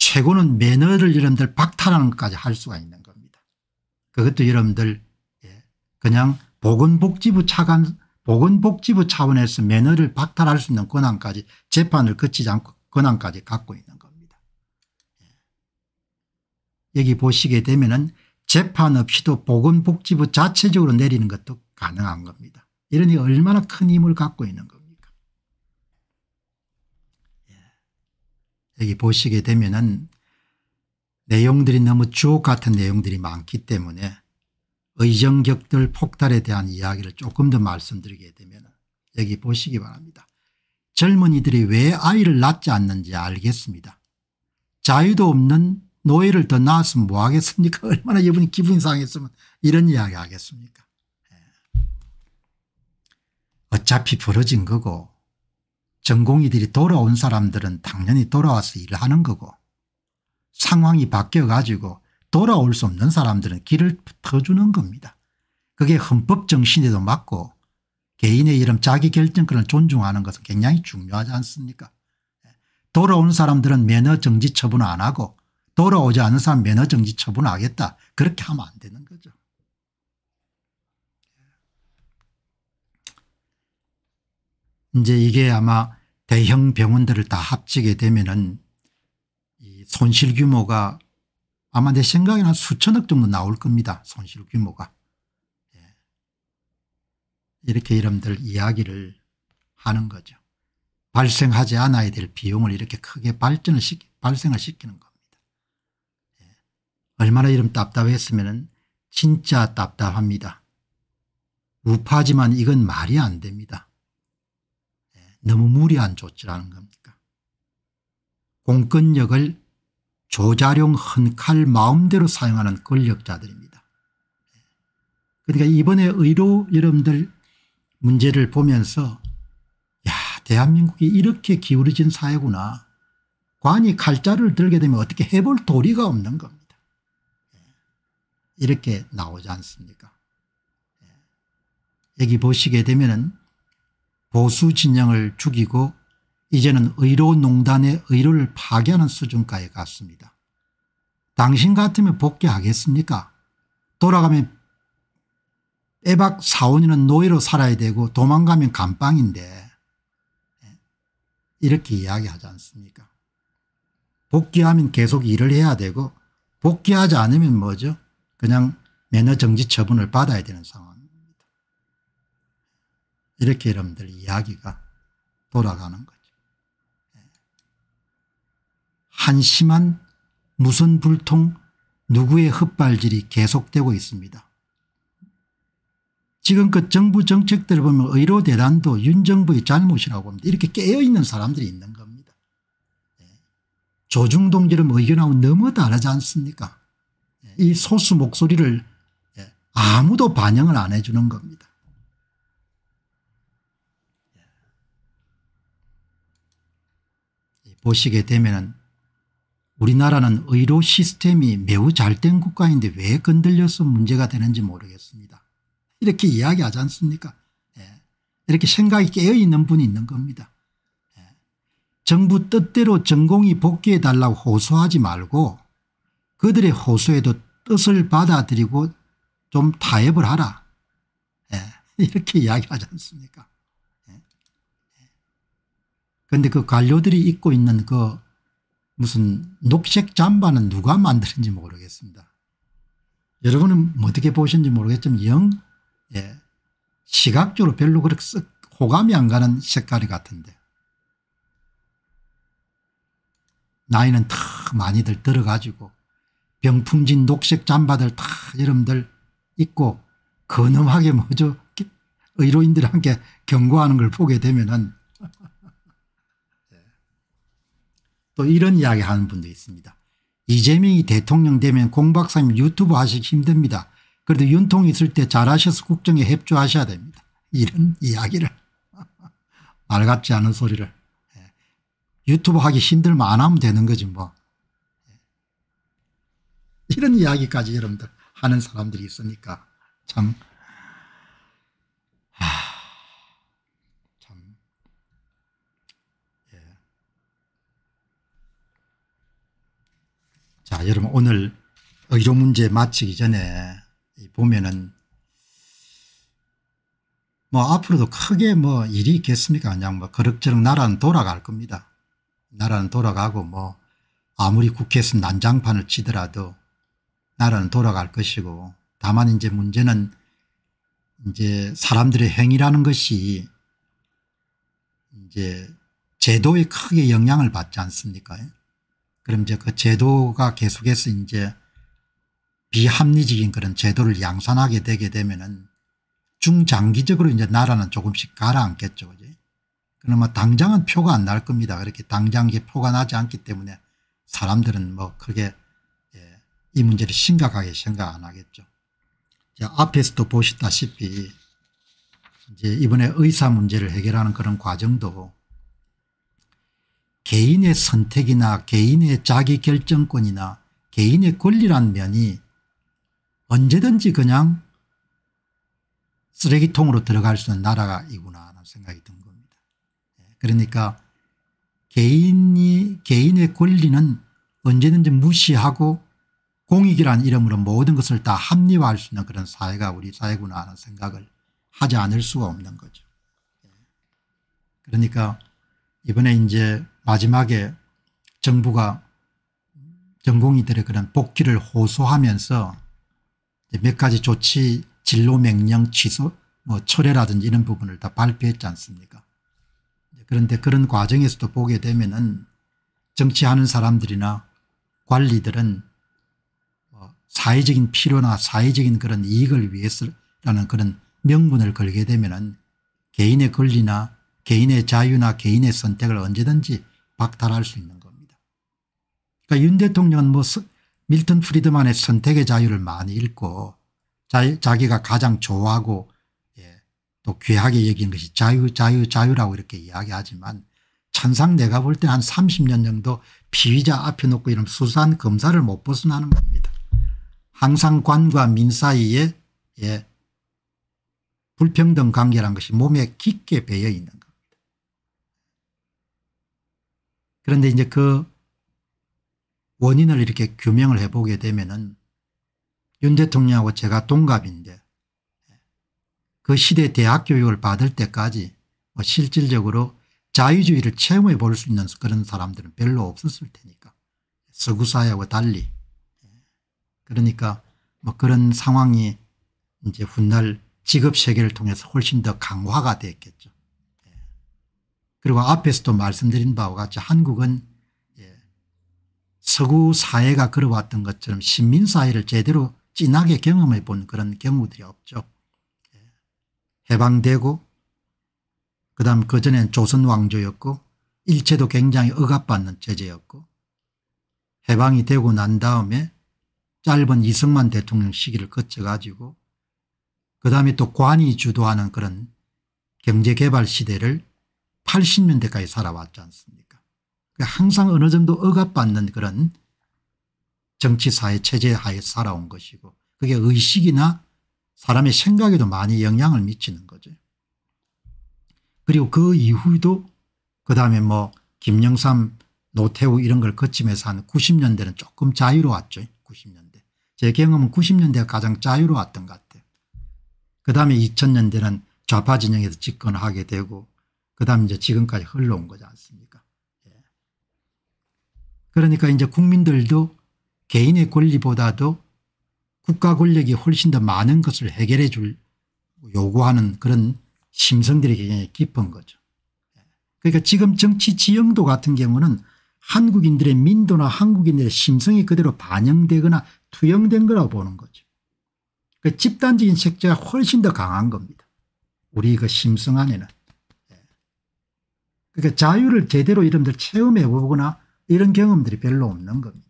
최고는 매너를 여러분들 박탈하는 것까지 할 수가 있는 겁니다. 그것도 여러분들 예, 그냥 보건복지부 차관 보건복지부 차원에서 매너를 박탈할 수 있는 권한까지 재판을 거치지 않고 권한까지 갖고 있는 겁니다. 예. 여기 보시게 되면 은 재판 없이도 보건복지부 자체적으로 내리는 것도 가능한 겁니다. 이러니 얼마나 큰 힘을 갖고 있는 겁니다. 여기 보시게 되면은 내용들이 너무 주옥 같은 내용들이 많기 때문에 의정격들 폭탄에 대한 이야기를 조금 더 말씀드리게 되면 여기 보시기 바랍니다. 젊은이들이 왜 아이를 낳지 않는지 알겠습니다. 자유도 없는 노예를 더 낳았으면 뭐하겠습니까 얼마나 이분이 기분이 상했으면 이런 이야기 하겠습니까 예. 어차피 벌어진 거고 전공의들이 돌아온 사람들은 당연히 돌아와서 일하는 거고 상황이 바뀌어 가지고 돌아올 수 없는 사람들은 길을 터주는 겁니다. 그게 헌법정신에도 맞고 개인의 이름 자기결정권을 존중하는 것은 굉장히 중요하지 않습니까 돌아온 사람들은 매너 정지 처분 안 하고 돌아오지 않은 사람 매너 정지 처분하겠다 그렇게 하면 안 되는 거죠. 이제 이게 아마 대형 병원들을 다 합치게 되면은 손실 규모가 아마 내 생각에는 한 수천억 정도 나올 겁니다. 손실 규모가. 예. 이렇게 여러분들 이야기를 하는 거죠. 발생하지 않아야 될 비용을 이렇게 크게 발전을 시키, 발생을 시키는 겁니다. 예. 얼마나 이름 답답했으면은 진짜 답답합니다. 우파지만 이건 말이 안 됩니다. 너무 무리한 조치라는 겁니까? 공권력을 조자룡 헌칼 마음대로 사용하는 권력자들입니다. 그러니까 이번에 의료 여러분들 문제를 보면서 야 대한민국이 이렇게 기울어진 사회구나. 관이 칼자를 들게 되면 어떻게 해볼 도리가 없는 겁니다. 이렇게 나오지 않습니까? 예. 여기 보시게 되면은 보수 진영을 죽이고 이제는 의료 농단의 의료를 파괴하는 수준가에 갔습니다. 당신 같으면 복귀하겠습니까? 돌아가면 애박 사원이는 노예로 살아야 되고 도망가면 감방인데 예, 이렇게 이야기하지 않습니까? 복귀하면 계속 일을 해야 되고 복귀하지 않으면 뭐죠? 그냥 매너 정지 처분을 받아야 되는 상황. 이렇게 여러분들 이야기가 돌아가는 거죠. 예. 한심한 무슨 불통 누구의 헛발질이 계속되고 있습니다. 지금그 정부 정책들을 보면 의료 대란도 윤정부의 잘못이라고 합니다. 이렇게 깨어있는 사람들이 있는 겁니다. 예. 조중동처럼 의견하고 너무 다르지 않습니까 예. 이 소수 목소리를 아무도 반영을 안 해주는 겁니다. 보시게 되면 우리나라는 의료 시스템이 매우 잘 된 국가인데 왜 건들려서 문제가 되는지 모르겠습니다. 이렇게 이야기하지 않습니까 예. 이렇게 생각이 깨어있는 분이 있는 겁니다. 예. 정부 뜻대로 전공이 복귀해달라고 호소하지 말고 그들의 호소에도 뜻을 받아들이고 좀 타협을 하라. 예. 이렇게 이야기하지 않습니까 그런데 그 관료들이 입고 있는 그 무슨 녹색 잠바는 누가 만드는지 모르겠습니다. 여러분은 어떻게 보신지 모르겠지만 영 예, 시각적으로 별로 그렇게 호감이 안 가는 색깔이 같은데 나이는 다 많이들 들어가지고 병풍진 녹색 잠바들 다 여러분들 입고 거엄하게 뭐죠 의료인들한테 경고하는 걸 보게 되면은 또 이런 이야기 하는 분도 있습니다. 이재명이 대통령 되면 공박사님 유튜브 하시기 힘듭니다. 그래도 윤통 있을 때 잘하셔서 국정에 협조하셔야 됩니다. 이런 이야기를 말 같지 않은 소리를 예. 유튜브 하기 힘들면 안 하면 되는 거지 뭐. 예. 이런 이야기까지 여러분들 하는 사람들이 있으니까 참 자, 여러분 오늘 의료 문제 마치기 전에 보면은 뭐 앞으로도 크게 뭐 일이 있겠습니까? 그냥 뭐 그럭저럭 나라는 돌아갈 겁니다. 나라는 돌아가고 뭐 아무리 국회에서 난장판을 치더라도 나라는 돌아갈 것이고 다만 이제 문제는 이제 사람들의 행위라는 것이 이제 제도에 크게 영향을 받지 않습니까? 그럼 이제 그 제도가 계속해서 이제 비합리적인 그런 제도를 양산하게 되게 되면은 중장기적으로 이제 나라는 조금씩 가라앉겠죠. 그지? 그나마 러 당장은 표가 안 날 겁니다. 그렇게 당장 이게 표가 나지 않기 때문에 사람들은 뭐 크게 예, 이 문제를 심각하게 생각 안 하겠죠. 자, 앞에서도 보시다시피 이제 이번에 의사 문제를 해결하는 그런 과정도 개인의 선택이나 개인의 자기결정권이나 개인의 권리란 면이 언제든지 그냥 쓰레기통으로 들어갈 수 있는 나라이구나 하는 생각이 든 겁니다. 예, 그러니까 개인이 개인의 권리는 언제든지 무시하고 공익이란 이름으로 모든 것을 다 합리화할 수 있는 그런 사회가 우리 사회구나 하는 생각을 하지 않을 수가 없는 거죠. 예, 그러니까 이번에 이제 마지막에 정부가 전공의들의 그런 복귀를 호소하면서 몇 가지 조치 진로 명령 취소 뭐 철회라든지 이런 부분을 다 발표했지 않습니까 그런데 그런 과정에서도 보게 되면 은 정치하는 사람들이나 관리들은 뭐 사회적인 필요나 사회적인 그런 이익을 위해서라는 그런 명분을 걸게 되면 은 개인의 권리나 개인의 자유나 개인의 선택을 언제든지 박탈할 수 있는 겁니다. 그러니까 윤 대통령은 뭐 밀턴 프리드만의 선택의 자유를 많이 읽고 자, 기가 가장 좋아하고 예, 또 귀하게 여기는 것이 자유 자유 자유라고 이렇게 이야기하지만 천상 내가 볼 때한 30년 정도 피의자 앞에 놓고 이런 수사 검사를 못 벗어나는 겁니다. 항상 관과 민 사이에 예, 불평등 관계란 것이 몸에 깊게 배어 있는 그런데 이제 그 원인을 이렇게 규명을 해보게 되면은 윤 대통령하고 제가 동갑인데 그 시대 대학 교육을 받을 때까지 뭐 실질적으로 자유주의를 체험해 볼 수 있는 그런 사람들은 별로 없었을 테니까 서구사회하고 달리 그러니까 뭐 그런 상황이 이제 훗날 직업세계를 통해서 훨씬 더 강화가 됐겠죠. 그리고 앞에서도 말씀드린 바와 같이 한국은 예, 서구 사회가 걸어왔던 것처럼 신민사회를 제대로 진하게 경험해 본 그런 경우들이 없죠. 예, 해방되고 그다음 그전엔 조선왕조였고 일체도 굉장히 억압받는 제재였고 해방이 되고 난 다음에 짧은 이승만 대통령 시기를 거쳐가지고 그다음에 또 관이 주도하는 그런 경제개발 시대를 80년대까지 살아왔지 않습니까 그러니까 항상 어느 정도 억압받는 그런 정치사회 체제 하에 살아온 것이고 그게 의식이나 사람의 생각에도 많이 영향을 미치는 거죠. 그리고 그 이후도 그다음에 뭐 김영삼 노태우 이런 걸 거치면서 한 90년대는 조금 자유로웠죠. 90년대. 제 경험은 90년대가 가장 자유로웠던 것 같아요. 그다음에 2000년대는 좌파 진영에서 집권하게 되고 그 다음 이제 지금까지 흘러온 거지 않습니까? 예. 그러니까 이제 국민들도 개인의 권리보다도 국가 권력이 훨씬 더 많은 것을 해결해 줄 요구하는 그런 심성들이 굉장히 깊은 거죠. 예. 그러니까 지금 정치 지형도 같은 경우는 한국인들의 민도나 한국인들의 심성이 그대로 반영되거나 투영된 거라고 보는 거죠. 그 집단적인 색채가 훨씬 더 강한 겁니다. 우리 그 심성 안에는. 그러니까 자유를 제대로 이름들 체험해 보거나 이런 경험들이 별로 없는 겁니다.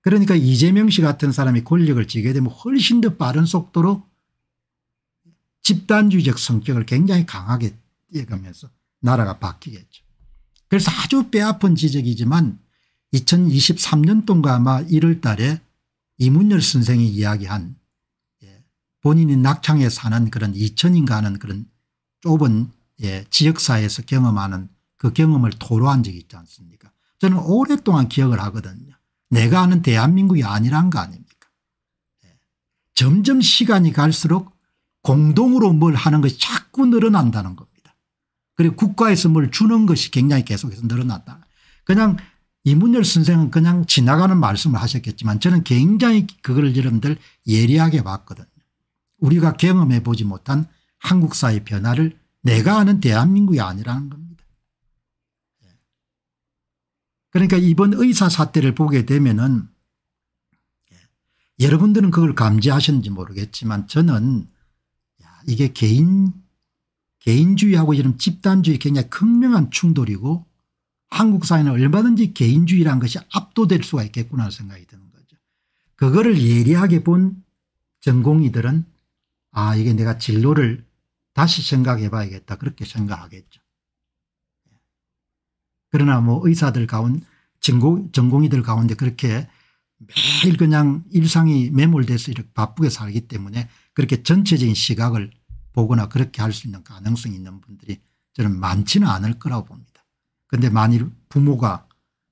그러니까 이재명 씨 같은 사람이 권력을 쥐게 되면 훨씬 더 빠른 속도로 집단주의적 성격을 굉장히 강하게 띄어가면서 나라가 바뀌겠죠. 그래서 아주 뼈아픈 지적이지만 2 0 2 3년도인 아마 1월 달에 이문열 선생이 이야기한 예, 본인이 낙창에 사는 그런 이천인가 하는 그런 좁은 예, 지역사회에서 경험하는 그 경험을 토로한 적이 있지 않습니까 저는 오랫동안 기억을 하거든요. 내가 아는 대한민국이 아니란 거 아닙니까 예. 점점 시간이 갈수록 공동으로 뭘 하는 것이 자꾸 늘어난다는 겁니다. 그리고 국가에서 뭘 주는 것이 굉장히 계속해서 늘어났다. 그냥 이문열 선생은 그냥 지나가는 말씀을 하셨겠지만 저는 굉장히 그걸 여러분들 예리하게 봤거든요. 우리가 경험해 보지 못한 한국 사회 변화를 내가 아는 대한민국이 아니라는 겁니다. 그러니까 이번 의사 사태를 보게 되면은 여러분들은 그걸 감지하셨는지 모르겠지만 저는 이게 개인 개인주의하고 이런 집단주의 굉장히 극명한 충돌이고 한국 사회는 얼마든지 개인주의란 것이 압도될 수가 있겠구나 생각이 드는 거죠. 그거를 예리하게 본 전공의들은 아 이게 내가 진로를 다시 생각해 봐야겠다 그렇게 생각하겠죠. 그러나 뭐 의사들 가운데 전공, 전들 가운데 그렇게 매일 그냥 일상이 매몰돼서 이렇게 바쁘게 살기 때문에 그렇게 전체적인 시각을 보거나 그렇게 할 수 있는 가능성이 있는 분들이 저는 많지는 않을 거라고 봅니다. 근데 만일 부모가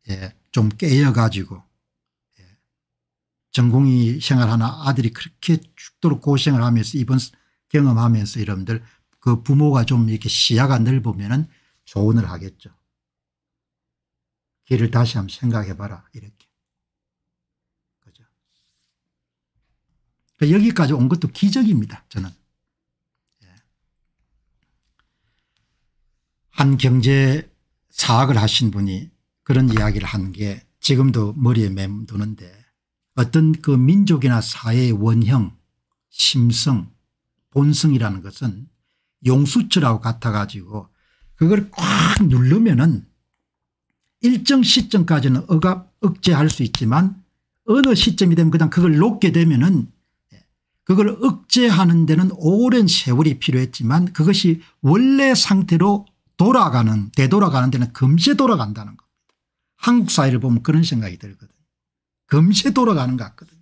예, 좀 깨어가지고 예, 전공이 생활하는 아들이 그렇게 죽도록 고생을 하면서 이번 경험하면서 여러분들 그 부모가 좀 이렇게 시야가 넓으면은 조언을 하겠죠. 길을 다시 한번 생각해봐라 이렇게. 그죠. 그러니까 여기까지 온 것도 기적입니다. 저는. 예. 한 경제 사학을 하신 분이 그런 이야기를 한 게 지금도 머리에 맴도는데 어떤 그 민족이나 사회의 원형, 심성 본성이라는 것은 용수철하고 같아가지고 그걸 꽉 누르면은 일정 시점까지는 억압, 억제할 수 있지만 어느 시점이 되면 그냥 그걸 놓게 되면은 그걸 억제하는 데는 오랜 세월이 필요했지만 그것이 원래 상태로 돌아가는 되돌아가는 데는 금세 돌아간다는 겁니다. 한국 사회를 보면 그런 생각이 들거든. 금세 돌아가는 것 같거든.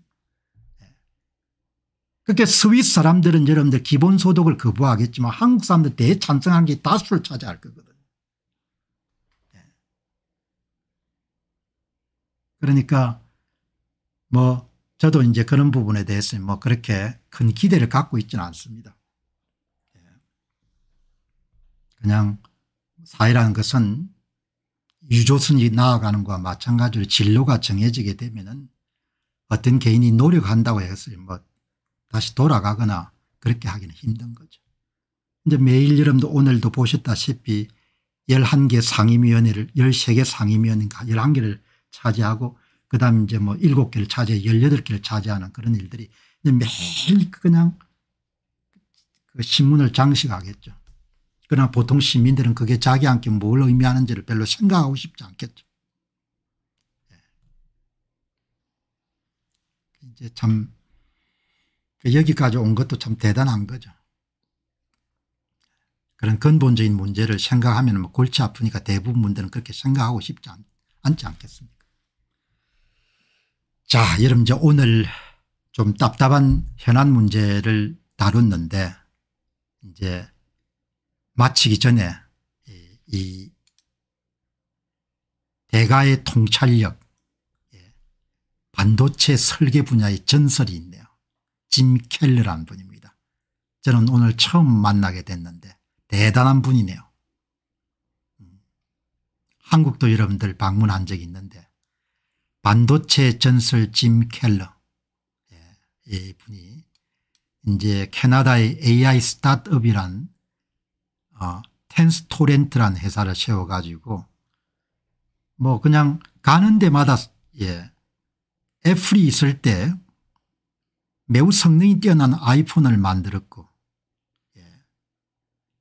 그렇게 스위스 사람들은 여러분들 기본소득을 거부하겠지만 한국 사람들 대찬성한 게 다수를 차지할 거거든요. 네. 그러니까 뭐 저도 이제 그런 부분에 대해서 뭐 그렇게 큰 기대를 갖고 있지는 않습니다. 네. 그냥 사회라는 것은 유조선이 나아가는 것과 마찬가지로 진로가 정해지게 되면 은 어떤 개인이 노력한다고 해서 뭐 다시 돌아가거나 그렇게 하기는 힘든 거죠. 이제 매일 여러분도 오늘도 보셨다시피 11개 상임위원회를 13개 상임위원회가 11개를 차지하고 그다음 이제 뭐 7개를 차지해 18개를 차지하는 그런 일들이 매일 그냥 그 신문을 장식하겠죠. 그러나 보통 시민들은 그게 자기한테 뭘 의미하는지를 별로 생각하고 싶지 않겠죠. 예. 이제 참 여기까지 온 것도 참 대단한 거죠. 그런 근본적인 문제를 생각하면 뭐 골치 아프니까 대부분 분들은 그렇게 생각하고 싶지 않, 않지 않겠습니까 자 여러분 이제 오늘 좀 답답한 현안 문제를 다뤘는데 이제 마치기 전에 이, 이 대가의 통찰력 예, 반도체 설계 분야의 전설이 있네 짐 켈러란 분입니다. 저는 오늘 처음 만나게 됐는데 대단한 분이네요. 음. 한국도 여러분들 방문한 적이 있는데 반도체 전설 짐 켈러 예, 이 분이 이제 캐나다의 AI 스타트업이란 어, 텐스토렌트란 회사를 세워가지고 뭐 그냥 가는 데마다 예, 애플이 있을 때 매우 성능이 뛰어난 아이폰을 만들었고 예,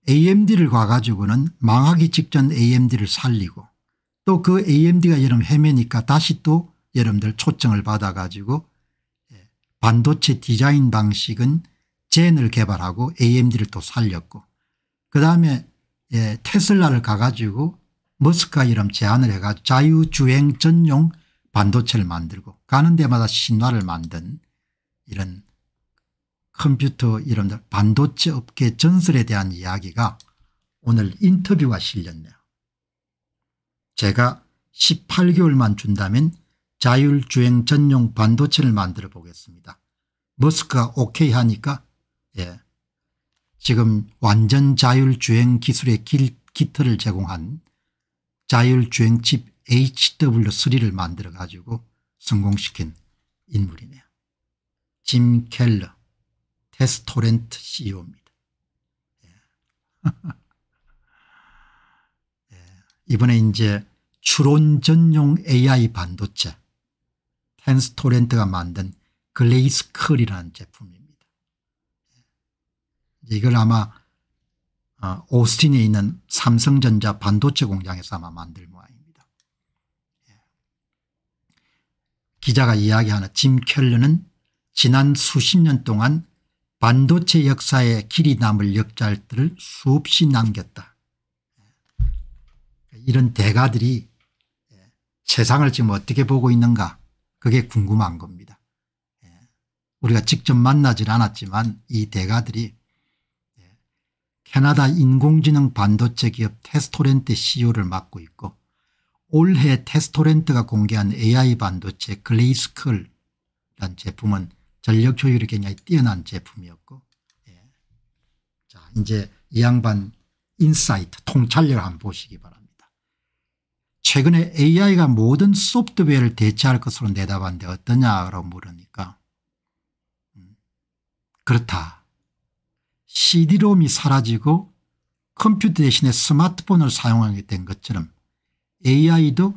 AMD를 가가지고는 망하기 직전 AMD를 살리고 또 그 AMD가 여름 헤매니까 다시 또 여러분들 초청을 받아가지고 예, 반도체 디자인 방식은 젠을 개발하고 AMD를 또 살렸고 그 다음에 예, 테슬라를 가가지고 머스크가 이름 제안을 해가 자유주행 전용 반도체를 만들고 가는 데마다 신화를 만든 이런 컴퓨터 이런 반도체 업계 전설에 대한 이야기가 오늘 인터뷰가 실렸네요. 제가 18개월만 준다면 자율주행 전용 반도체를 만들어 보겠습니다. 머스크가 오케이 하니까 예. 지금 완전 자율주행 기술의 길, 기틀을 제공한 자율주행 칩 HW3를 만들어 가지고 성공시킨 인물이네요. 짐 켈러, 테스토렌트 CEO입니다. 예. 예. 이번에 이제 추론 전용 AI 반도체 텐스토렌트가 만든 글레이스클이라는 제품입니다. 예. 이걸 아마 어, 오스틴에 있는 삼성전자 반도체 공장에서 아마 만들 모양입니다. 기자가 이야기하는 짐 켈러는 지난 수십 년 동안 반도체 역사에 길이 남을 역할들을 수없이 남겼다. 이런 대가들이 세상을 지금 어떻게 보고 있는가 그게 궁금한 겁니다. 우리가 직접 만나질 않았지만 이 대가들이 캐나다 인공지능 반도체 기업 테스토렌트 CEO를 맡고 있고 올해 테스토렌트가 공개한 AI 반도체 글레이스클이라는 제품은 전력 조율이 굉장히 뛰어난 제품이었고 예. 자 이제 이 양반 인사이트 통찰력 한번 보시기 바랍니다. 최근에 AI가 모든 소프트웨어를 대체할 것으로 내다봤는데 어떠냐고 물으니까 음, 그렇다. CD롬이 사라지고 컴퓨터 대신에 스마트폰을 사용하게 된 것처럼 AI도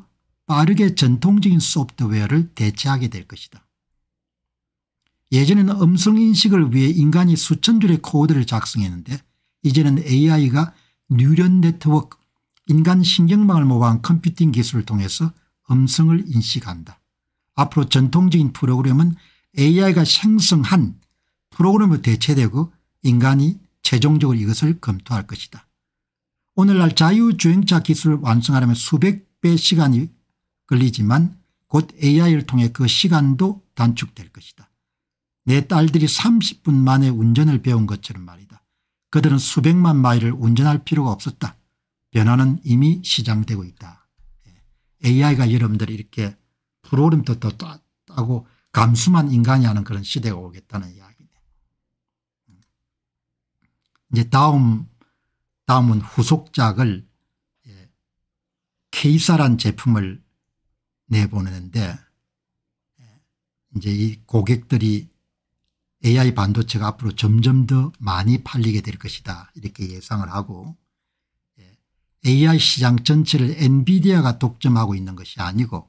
빠르게 전통적인 소프트웨어를 대체하게 될 것이다. 예전에는 음성인식을 위해 인간이 수천 줄의 코드를 작성했는데 이제는 AI가 뉴런 네트워크 인간 신경망을 모방한 컴퓨팅 기술을 통해서 음성을 인식한다. 앞으로 전통적인 프로그램은 AI가 생성한 프로그램으로 대체되고 인간이 최종적으로 이것을 검토할 것이다. 오늘날 자유주행차 기술을 완성하려면 수백 배 시간이 걸리지만 곧 AI를 통해 그 시간도 단축될 것이다. 내 딸들이 30분 만에 운전을 배운 것처럼 말이다. 그들은 수백만 마일을 운전할 필요가 없었다. 변화는 이미 시장되고 있다. 예. AI가 여러분들 이렇게 프로그램도 따고 감수만 인간이 하는 그런 시대가 오겠다는 이야기네. 음. 이제 다음, 다음은 후속작을 K사란 예, 제품을 내보내는데 예, 이제 이 고객들이 AI 반도체가 앞으로 점점 더 많이 팔리게 될 것이다 이렇게 예상을 하고 AI 예, 시장 전체를 엔비디아가 독점하고 있는 것이 아니고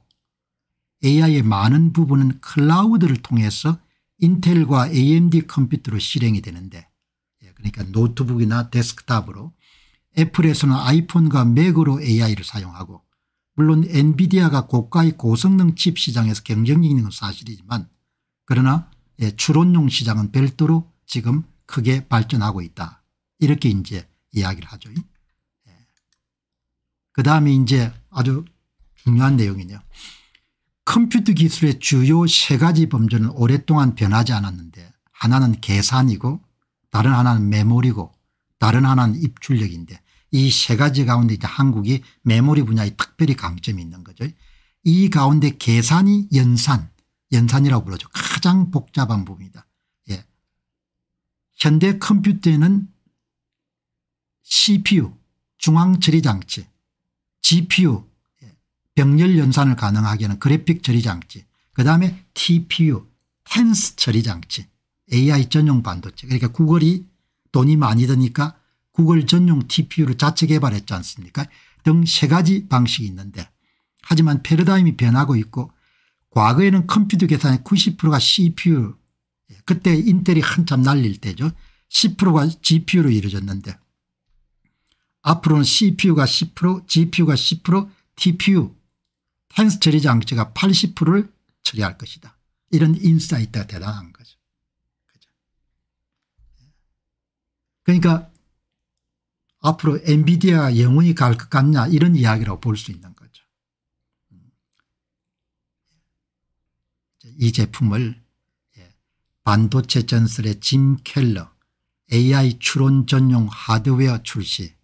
AI의 많은 부분은 클라우드를 통해서 인텔과 AMD 컴퓨터로 실행이 되는데 예, 그러니까 노트북이나 데스크탑으로 애플에서는 아이폰과 맥으로 AI를 사용하고 물론 엔비디아가 고가의 고성능 칩 시장에서 경쟁력 있는 건 사실이지만 그러나 예, 추론용 시장은 별도로 지금 크게 발전하고 있다. 이렇게 이제 이야기를 하죠. 예. 그 다음에 이제 아주 중요한 내용이네요. 컴퓨터 기술의 주요 세 가지 범주는 오랫동안 변하지 않았는데 하나는 계산이고 다른 하나는 메모리고 다른 하나는 입출력인데 이 세 가지 가운데 이제 한국이 메모리 분야에 특별히 강점이 있는 거죠. 이 가운데 계산이 연산 연산이라고 불러죠. 가장 복잡한 부분이다. 예. 현대 컴퓨터에는 CPU 중앙 처리 장치 GPU 예. 병렬 연산을 가능하게 하는 그래픽 처리 장치 그다음에 TPU 텐스 처리 장치 AI 전용 반도체 그러니까 구글이 돈이 많이 드니까 구글 전용 TPU를 자체 개발했지 않습니까 등 세 가지 방식이 있는데 하지만 패러다임이 변하고 있고 과거에는 컴퓨터 계산의 90%가 CPU 예, 그때 인텔이 한참 날릴 때죠. 10%가 GPU로 이루어졌는데 앞으로는 CPU가 10% GPU가 10% TPU 탄스 처리 장치가 80%를 처리할 것이다. 이런 인사이트가 대단한 거죠. 그죠. 예. 그러니까 앞으로 엔비디아가 영원히 갈 것 같냐 이런 이야기라고 볼 수 있는 거죠. 이 제품을 예, 반도체 전설의 짐 켈러 AI 추론 전용 하드웨어 출시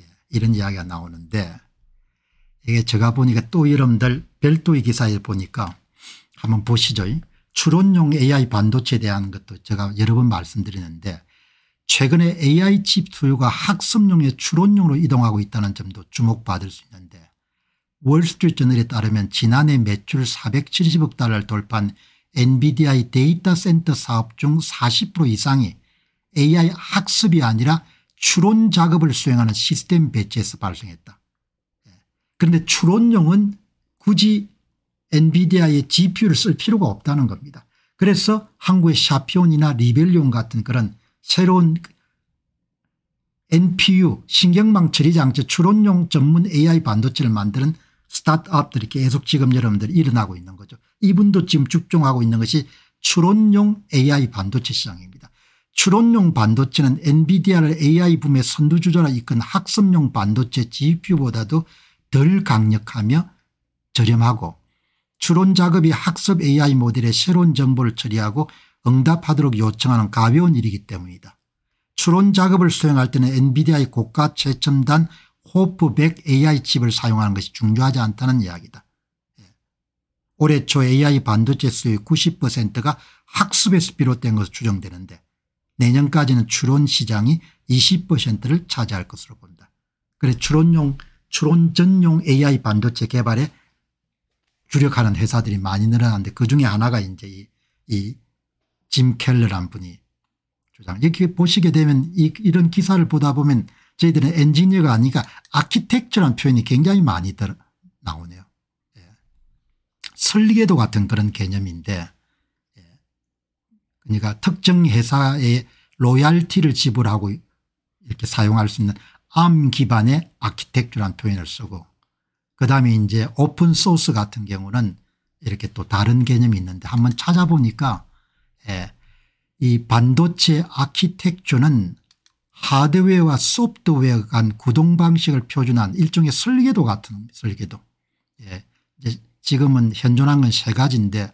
예, 이런 이야기가 나오는데 이게 제가 보니까 또 여러분들 별도의 기사에 보니까 한번 보시죠. 추론용 AI 반도체에 대한 것도 제가 여러 번 말씀드리는데 최근에 AI 칩 수요가 학습용의 추론용으로 이동하고 있다는 점도 주목받을 수 있는데 월스트리트저널에 따르면 지난해 매출 470억 달러를 돌파한 엔비디아의 데이터 센터 사업 중 40% 이상이 AI 학습이 아니라 추론 작업을 수행하는 시스템 배치에서 발생했다. 예. 그런데 추론용은 굳이 엔비디아의 GPU를 쓸 필요가 없다는 겁니다. 그래서 한국의 샤피온이나 리벨리온 같은 그런 새로운 NPU 신경망 처리 장치 추론용 전문 AI 반도체를 만드는 스타트업들이 계속 지금 여러분들 이 일어나고 있는 거죠. 이분도 지금 집중하고 있는 것이 추론용 AI 반도체 시장입니다. 추론용 반도체는 엔비디아를 AI 붐의 선두주자라 이끈 학습용 반도체 GPU보다도 덜 강력하며 저렴하고 추론 작업이 학습 AI 모델의 새로운 정보를 처리하고 응답하도록 요청하는 가벼운 일이기 때문이다. 추론 작업을 수행할 때는 엔비디아의 고가 최첨단 호프 100 AI 칩을 사용하는 것이 중요하지 않다는 이야기다. 예. 올해 초 AI 반도체 수의 90%가 학습에서 비롯된 것으로 추정되는데 내년까지는 추론 시장이 20%를 차지할 것으로 본다. 그래 추론용 추론 전용 AI 반도체 개발에 주력하는 회사들이 많이 늘어났는데 그중에 하나가 이제 이짐 켈러란 분이 주장. 이렇게 보시게 되면 이, 이런 기사를 보다 보면 저희들은 엔지니어가 아니니까 아키텍처라는 표현이 굉장히 많이 들 나오네요. 예. 설계도 같은 그런 개념인데 예. 그러니까 특정 회사의 로얄티를 지불하고 이렇게 사용할 수 있는 암 기반의 아키텍처라는 표현을 쓰고 그다음에 이제 오픈소스 같은 경우는 이렇게 또 다른 개념이 있는데 한번 찾아보니까 예. 이 반도체 아키텍처는 하드웨어와 소프트웨어 간 구동 방식을 표준한 일종의 설계도 같은 설계도. 예. 지금은 현존한 건 세 가지인데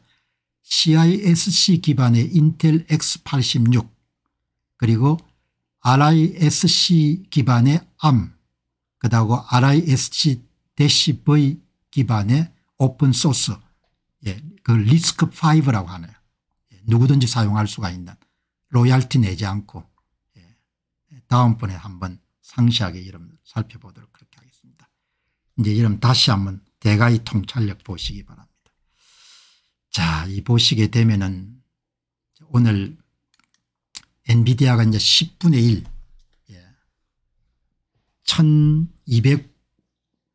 CISC 기반의 인텔 x86 그리고 RISC 기반의 암 그다고 RISC-V 기반의 오픈소스 예, 그 리스크5라고 하네요. 예, 누구든지 사용할 수가 있는 로얄티 내지 않고 다음번에 한번 상시하게 여러분 살펴보도록 그렇게 하겠습니다. 이제 여러분 다시 한번 대가의 통찰력 보시기 바랍니다. 자, 이 보시게 되면은 오늘 엔비디아가 이제 10분의 1, 예.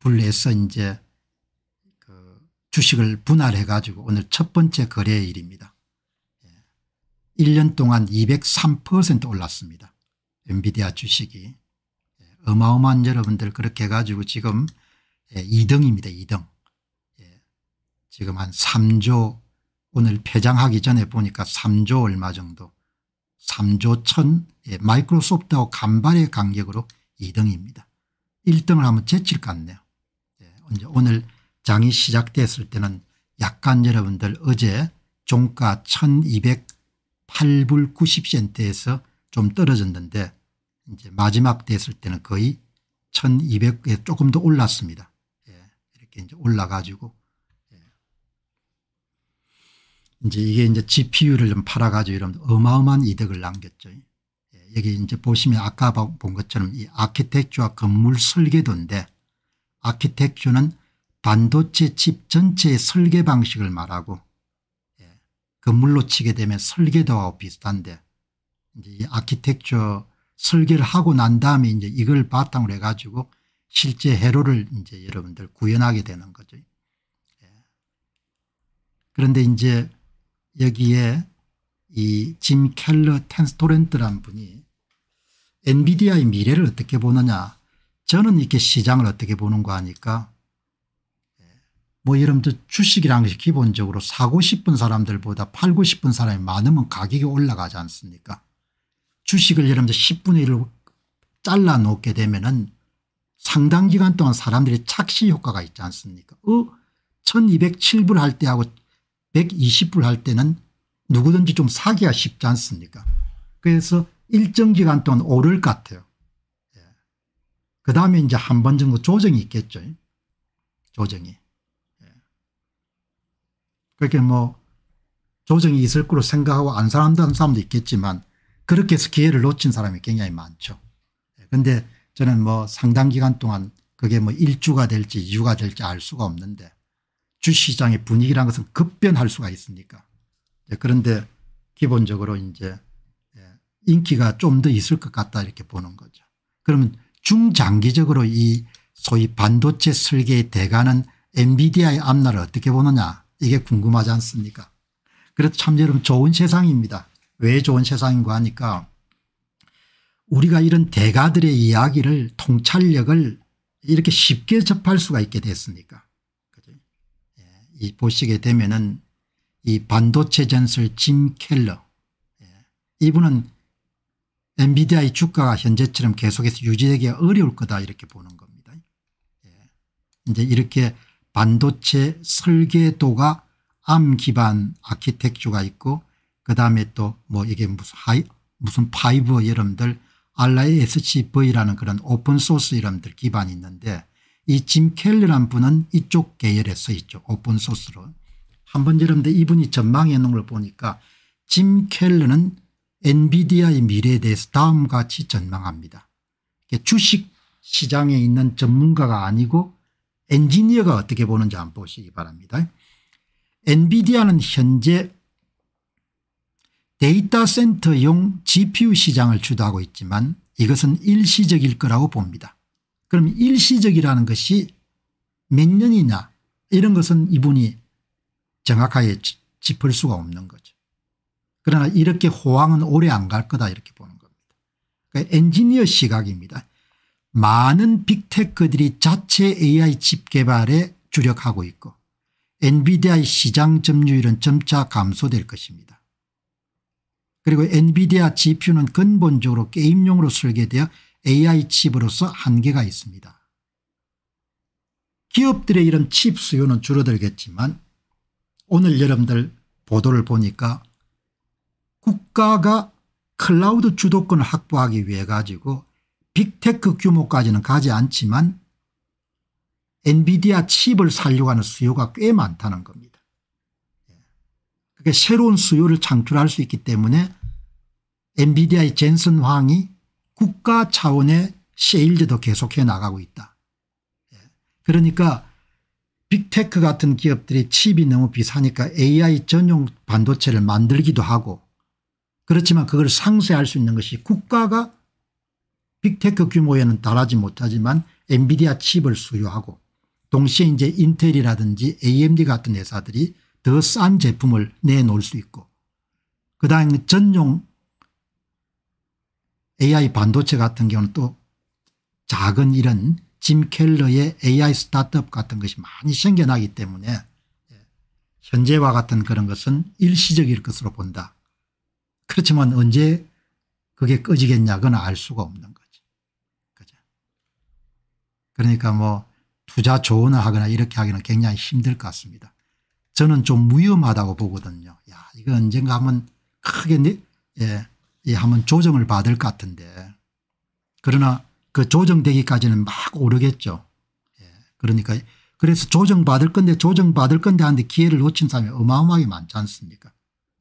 1200불에서 이제 그 주식을 분할해 가지고 오늘 첫 번째 거래일입니다. 예. 1년 동안 203% 올랐습니다. 엔비디아 주식이 예, 어마어마한 여러분들 그렇게 해가지고 지금 2등입니다. 예, 2등. 예, 지금 한 3조 오늘 폐장하기 전에 보니까 3조 얼마 정도 3조 1000 마이크로소프트하고 간발의 간격으로 2등입니다. 1등을 한번 제칠 것 같네요. 오늘 장이 시작됐을 때는 약간 여러분들 어제 종가 1208불 90센트에서 좀 떨어졌는데 이제 마지막 됐을 때는 거의 1200에 조금 더 올랐습니다. 예, 이렇게 이제 올라가지고 예. 이제 이게 이제 GPU를 좀 팔아가지고 이런 어마어마한 이득을 남겼죠. 예, 여기 이제 보시면 아까 본 것처럼 이 아키텍처와 건물 설계도인데 아키텍처는 반도체 칩 전체의 설계 방식을 말하고 예, 건물로 치게 되면 설계도와 비슷한데 이제 이 아키텍처 설계를 하고 난 다음에 이제 이걸 바탕으로 해가지고 실제 해로를 이제 여러분들 구현하게 되는 거죠. 예. 그런데 이제 여기에 이 짐 켈러 텐스토렌트란 분이 엔비디아의 미래를 어떻게 보느냐 저는 이렇게 시장을 어떻게 보는 거 하니까 예. 뭐 여러분들 주식이란 것이 기본적으로 사고 싶은 사람들보다 팔고 싶은 사람이 많으면 가격이 올라가지 않습니까 주식을 여러분들 10분의 1로 잘라 놓게 되면은 상당 기간 동안 사람들이 착시 효과가 있지 않습니까? 어, 1207불 할 때하고 120불 할 때는 누구든지 좀 사기가 쉽지 않습니까? 그래서 일정 기간 동안 오를 것 같아요. 예. 그 다음에 이제 한 번 정도 조정이 있겠죠. 조정이. 예. 그렇게 뭐 조정이 있을 거로 생각하고 안사는 사람도 있겠지만 그렇게 해서 기회를 놓친 사람이 굉장히 많죠. 그런데 저는 뭐 상당 기간 동안 그게 뭐 1주가 될지 2주가 될지 알 수가 없는데 주시장의 분위기라 것은 급변할 수가 있으니까. 예, 그런데 기본적으로 이제 예, 인기가 좀 더 있을 것 같다 이렇게 보는 거죠. 그러면 중장기적으로 이 소위 반도체 설계의 대가는 엔비디아의 앞날을 어떻게 보느냐 이게 궁금하지 않습니까 그래서 참 여러분 좋은 세상입니다. 왜 좋은 세상인고 하니까 우리가 이런 대가들의 이야기를 통찰력을 이렇게 쉽게 접할 수가 있게 됐으니까. 그죠? 예. 이 보시게 되면은 이 반도체 전설 짐 켈러 예. 이분은 엔비디아의 주가가 현재처럼 계속해서 유지되기 어려울 거다 이렇게 보는 겁니다. 예. 이제 이렇게 반도체 설계도가 암 기반 아키텍처가 있고 그 다음에 또 뭐 이게 무슨 하이 무슨 파이브 이름들 RISC-V라는 그런 오픈소스 이름들 기반이 있는데 이 짐 켈리란 분은 이쪽 계열에서 이죠 오픈소스로 한번 여러분들 이분이 전망해 놓은 걸 보니까 짐 켈리는 엔비디아의 미래에 대해서 다음과 같이 전망합니다. 주식 시장에 있는 전문가가 아니고 엔지니어가 어떻게 보는지 한번 보시기 바랍니다. 엔비디아는 현재 데이터 센터용 GPU 시장을 주도하고 있지만 이것은 일시적일 거라고 봅니다. 그럼 일시적이라는 것이 몇 년이냐 이런 것은 이분이 정확하게 짚을 수가 없는 거죠. 그러나 이렇게 호황은 오래 안 갈 거다 이렇게 보는 겁니다. 그러니까 엔지니어 시각입니다. 많은 빅테크들이 자체 AI 칩 개발에 주력하고 있고 엔비디아의 시장 점유율은 점차 감소될 것입니다. 그리고 엔비디아 GPU는 근본적으로 게임용으로 설계되어 AI 칩으로서 한계가 있습니다. 기업들의 이런 칩 수요는 줄어들겠지만 오늘 여러분들 보도를 보니까 국가가 클라우드 주도권을 확보하기 위해 가지고 빅테크 규모까지는 가지 않지만 엔비디아 칩을 살려고 하는 수요가 꽤 많다는 겁니다. 그게 새로운 수요를 창출할 수 있기 때문에 엔비디아의 젠슨 황이 국가 차원의 세일즈도 계속해 나가고 있다. 예. 그러니까 빅테크 같은 기업들이 칩이 너무 비싸니까 AI 전용 반도체를 만들기도 하고 그렇지만 그걸 상쇄할 수 있는 것이 국가가 빅테크 규모에는 달하지 못하지만 엔비디아 칩을 수요하고 동시에 이제 인텔이라든지 AMD 같은 회사들이 더 싼 제품을 내놓을 수 있고 그다음 전용 AI 반도체 같은 경우는 또 작은 이런 짐 켈러의 AI 스타트업 같은 것이 많이 생겨나기 때문에 예, 현재와 같은 그런 것은 일시적일 것으로 본다. 그렇지만 언제 그게 꺼지겠냐 그건 알 수가 없는 거지. 그죠. 그러니까 뭐 투자 조언을 하거나 이렇게 하기는 굉장히 힘들 것 같습니다. 저는 좀 위험하다고 보거든요. 야 이거 언젠가 하면 크게 예, 이 한번 조정을 받을 것 같은데 그러나 그 조정되기까지는 막 오르겠죠. 예. 그러니까 그래서 조정받을 건데 조정받을 건데 하는데 기회를 놓친 사람이 어마어마하게 많지 않습니까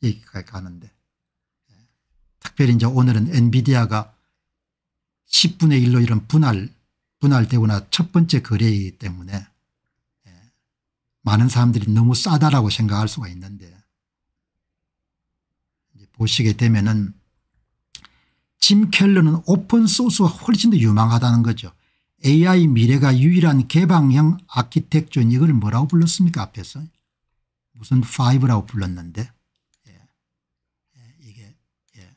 여기까지 가는데. 예. 특별히 이제 오늘은 엔비디아가 10분의 1로 이런 분할 분할되거나 첫 번째 거래이기 때문에 예. 많은 사람들이 너무 싸다라고 생각할 수가 있는데 보시게 되면은 짐 켈러는 오픈 소스가 훨씬 더 유망하다는 거죠. AI 미래가 유일한 개방형 아키텍처인 이걸 뭐라고 불렀습니까 앞에서 무슨 5라고 불렀는데 예. 예. 이게 예.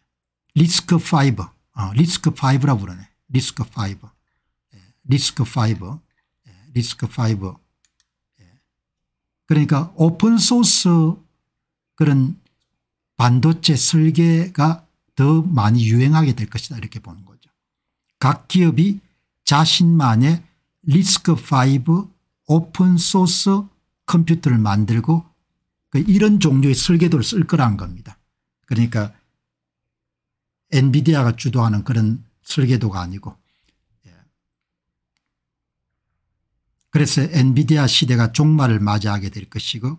리스크 5 어, 리스크 5라고 부르네 리스크 5 예, 리스크 5 예, 리스크 5 예. 그러니까 오픈소스 그런 반도체 설계가 더 많이 유행하게 될 것이다 이렇게 보는 거죠. 각 기업이 자신만의 리스크5 오픈소스 컴퓨터를 만들고 그 이런 종류의 설계도를 쓸거라는 겁니다. 그러니까 엔비디아가 주도하는 그런 설계도가 아니고 예. 그래서 엔비디아 시대가 종말을 맞이하게 될 것이고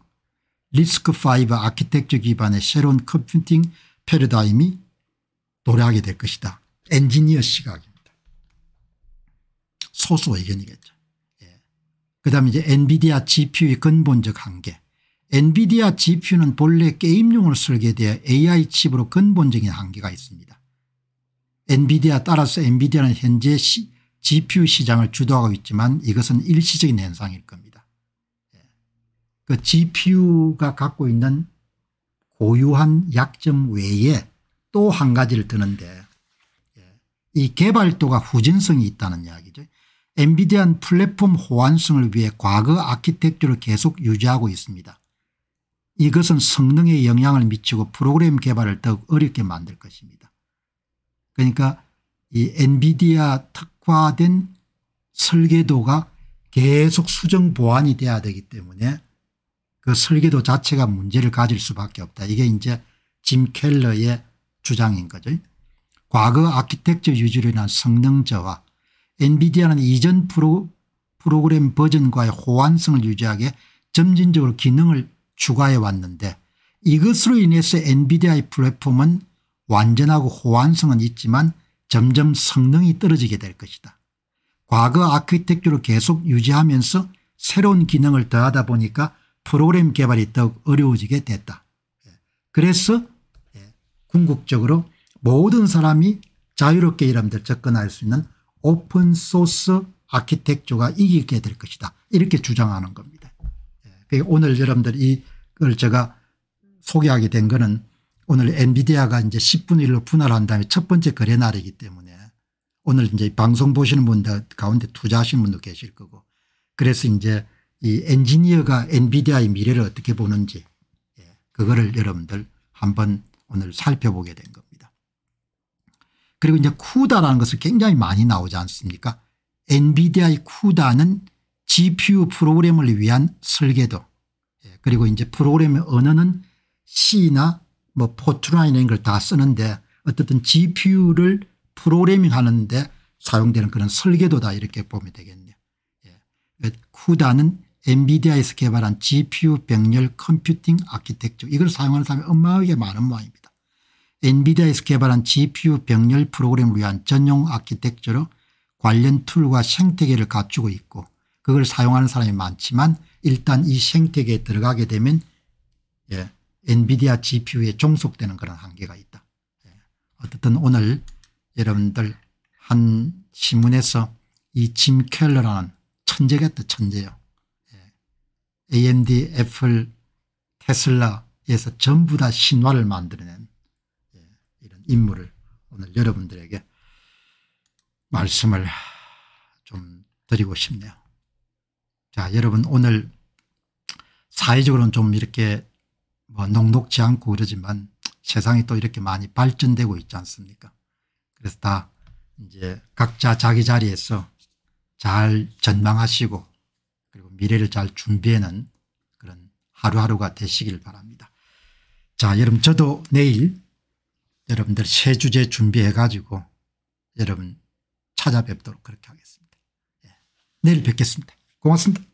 리스크5 아키텍처 기반의 새로운 컴퓨팅 패러다임이 도래하게 될 것이다. 엔지니어 시각입니다. 소수 의견이겠죠. 예. 그 다음에 이제 엔비디아 GPU의 근본적 한계. 엔비디아 GPU는 본래 게임용으로 설계되어 AI 칩으로 근본적인 한계가 있습니다. 엔비디아 따라서 엔비디아는 현재 시, GPU 시장을 주도하고 있지만 이것은 일시적인 현상일 겁니다. 예. 그 GPU가 갖고 있는 고유한 약점 외에 또한 가지를 드는데 예, 이 개발도가 후진성이 있다는 이야기죠. 엔비디아는 플랫폼 호환성을 위해 과거 아키텍처를 계속 유지하고 있습니다. 이것은 성능에 영향을 미치고 프로그램 개발을 더욱 어렵게 만들 것입니다. 그러니까 이 엔비디아 특화된 설계도가 계속 수정 보완이 돼야 되기 때문에 그 설계도 자체가 문제를 가질 수밖에 없다. 이게 이제 짐 켈러의 주장인 거죠. 과거 아키텍처 유지로 인한 성능 저하 엔비디아는 이전 프로, 프로그램 버전과의 호환성을 유지하게 점진적으로 기능을 추가해 왔는데 이것으로 인해서 엔비디아의 플랫폼은 완전하고 호환성은 있지만 점점 성능이 떨어지게 될 것이다. 과거 아키텍처를 계속 유지하면서 새로운 기능을 더하다 보니까 프로그램 개발이 더욱 어려워지게 됐다. 그래서 궁극적으로 모든 사람이 자유롭게 이람들 접근할 수 있는 오픈소스 아키텍처가 이기게 될 것이다. 이렇게 주장하는 겁니다. 예, 오늘 여러분들 이걸 제가 소개하게 된 거는 오늘 엔비디아가 이제 10분의 1로 분할한 다음에 첫 번째 거래 날이기 때문에 오늘 이제 방송 보시는 분들 가운데 투자하시는 분도 계실 거고 그래서 이제 이 엔지니어가 엔비디아의 미래를 어떻게 보는지 예, 그거를 여러분들 한번 오늘 살펴보게 된 겁니다. 그리고 이제 쿠다라는 것을 굉장히 많이 나오지 않습니까 엔비디아의 쿠다는 GPU 프로그램을 위한 설계도 예, 그리고 이제 프로그램의 언어는 C나 뭐 포트라인 이런 걸 다 쓰는데 어쨌든 GPU를 프로그래밍 하는데 사용되는 그런 설계도다 이렇게 보면 되겠네요. 예. 그 쿠다는 엔비디아에서 개발한 GPU 병렬 컴퓨팅 아키텍처 이걸 사용하는 사람이 엄마하게 많은 모양입니다. 엔비디아에서 개발한 GPU 병렬 프로그램을 위한 전용 아키텍처로 관련 툴과 생태계를 갖추고 있고 그걸 사용하는 사람이 많지만 일단 이 생태계에 들어가게 되면 예, 엔비디아 GPU에 종속되는 그런 한계가 있다. 예, 어쨌든 오늘 여러분들 한 신문에서 이 짐 켈러라는 천재겠다 천재요. 예, AMD, 애플, 테슬라에서 전부 다 신화를 만들어낸 인물을 오늘 여러분들에게 말씀을 좀 드리고 싶네요. 자 여러분 오늘 사회적으로는 좀 이렇게 뭐 녹록지 않고 그러지만 세상이 또 이렇게 많이 발전되고 있지 않습니까 그래서 다 이제 각자 자기 자리에서 잘 전망하시고 그리고 미래를 잘 준비하는 그런 하루하루가 되시길 바랍니다. 자 여러분 저도 내일 여러분들 새 주제 준비해가지고 여러분 찾아뵙도록 그렇게 하겠습니다. 예. 내일 뵙겠습니다. 고맙습니다.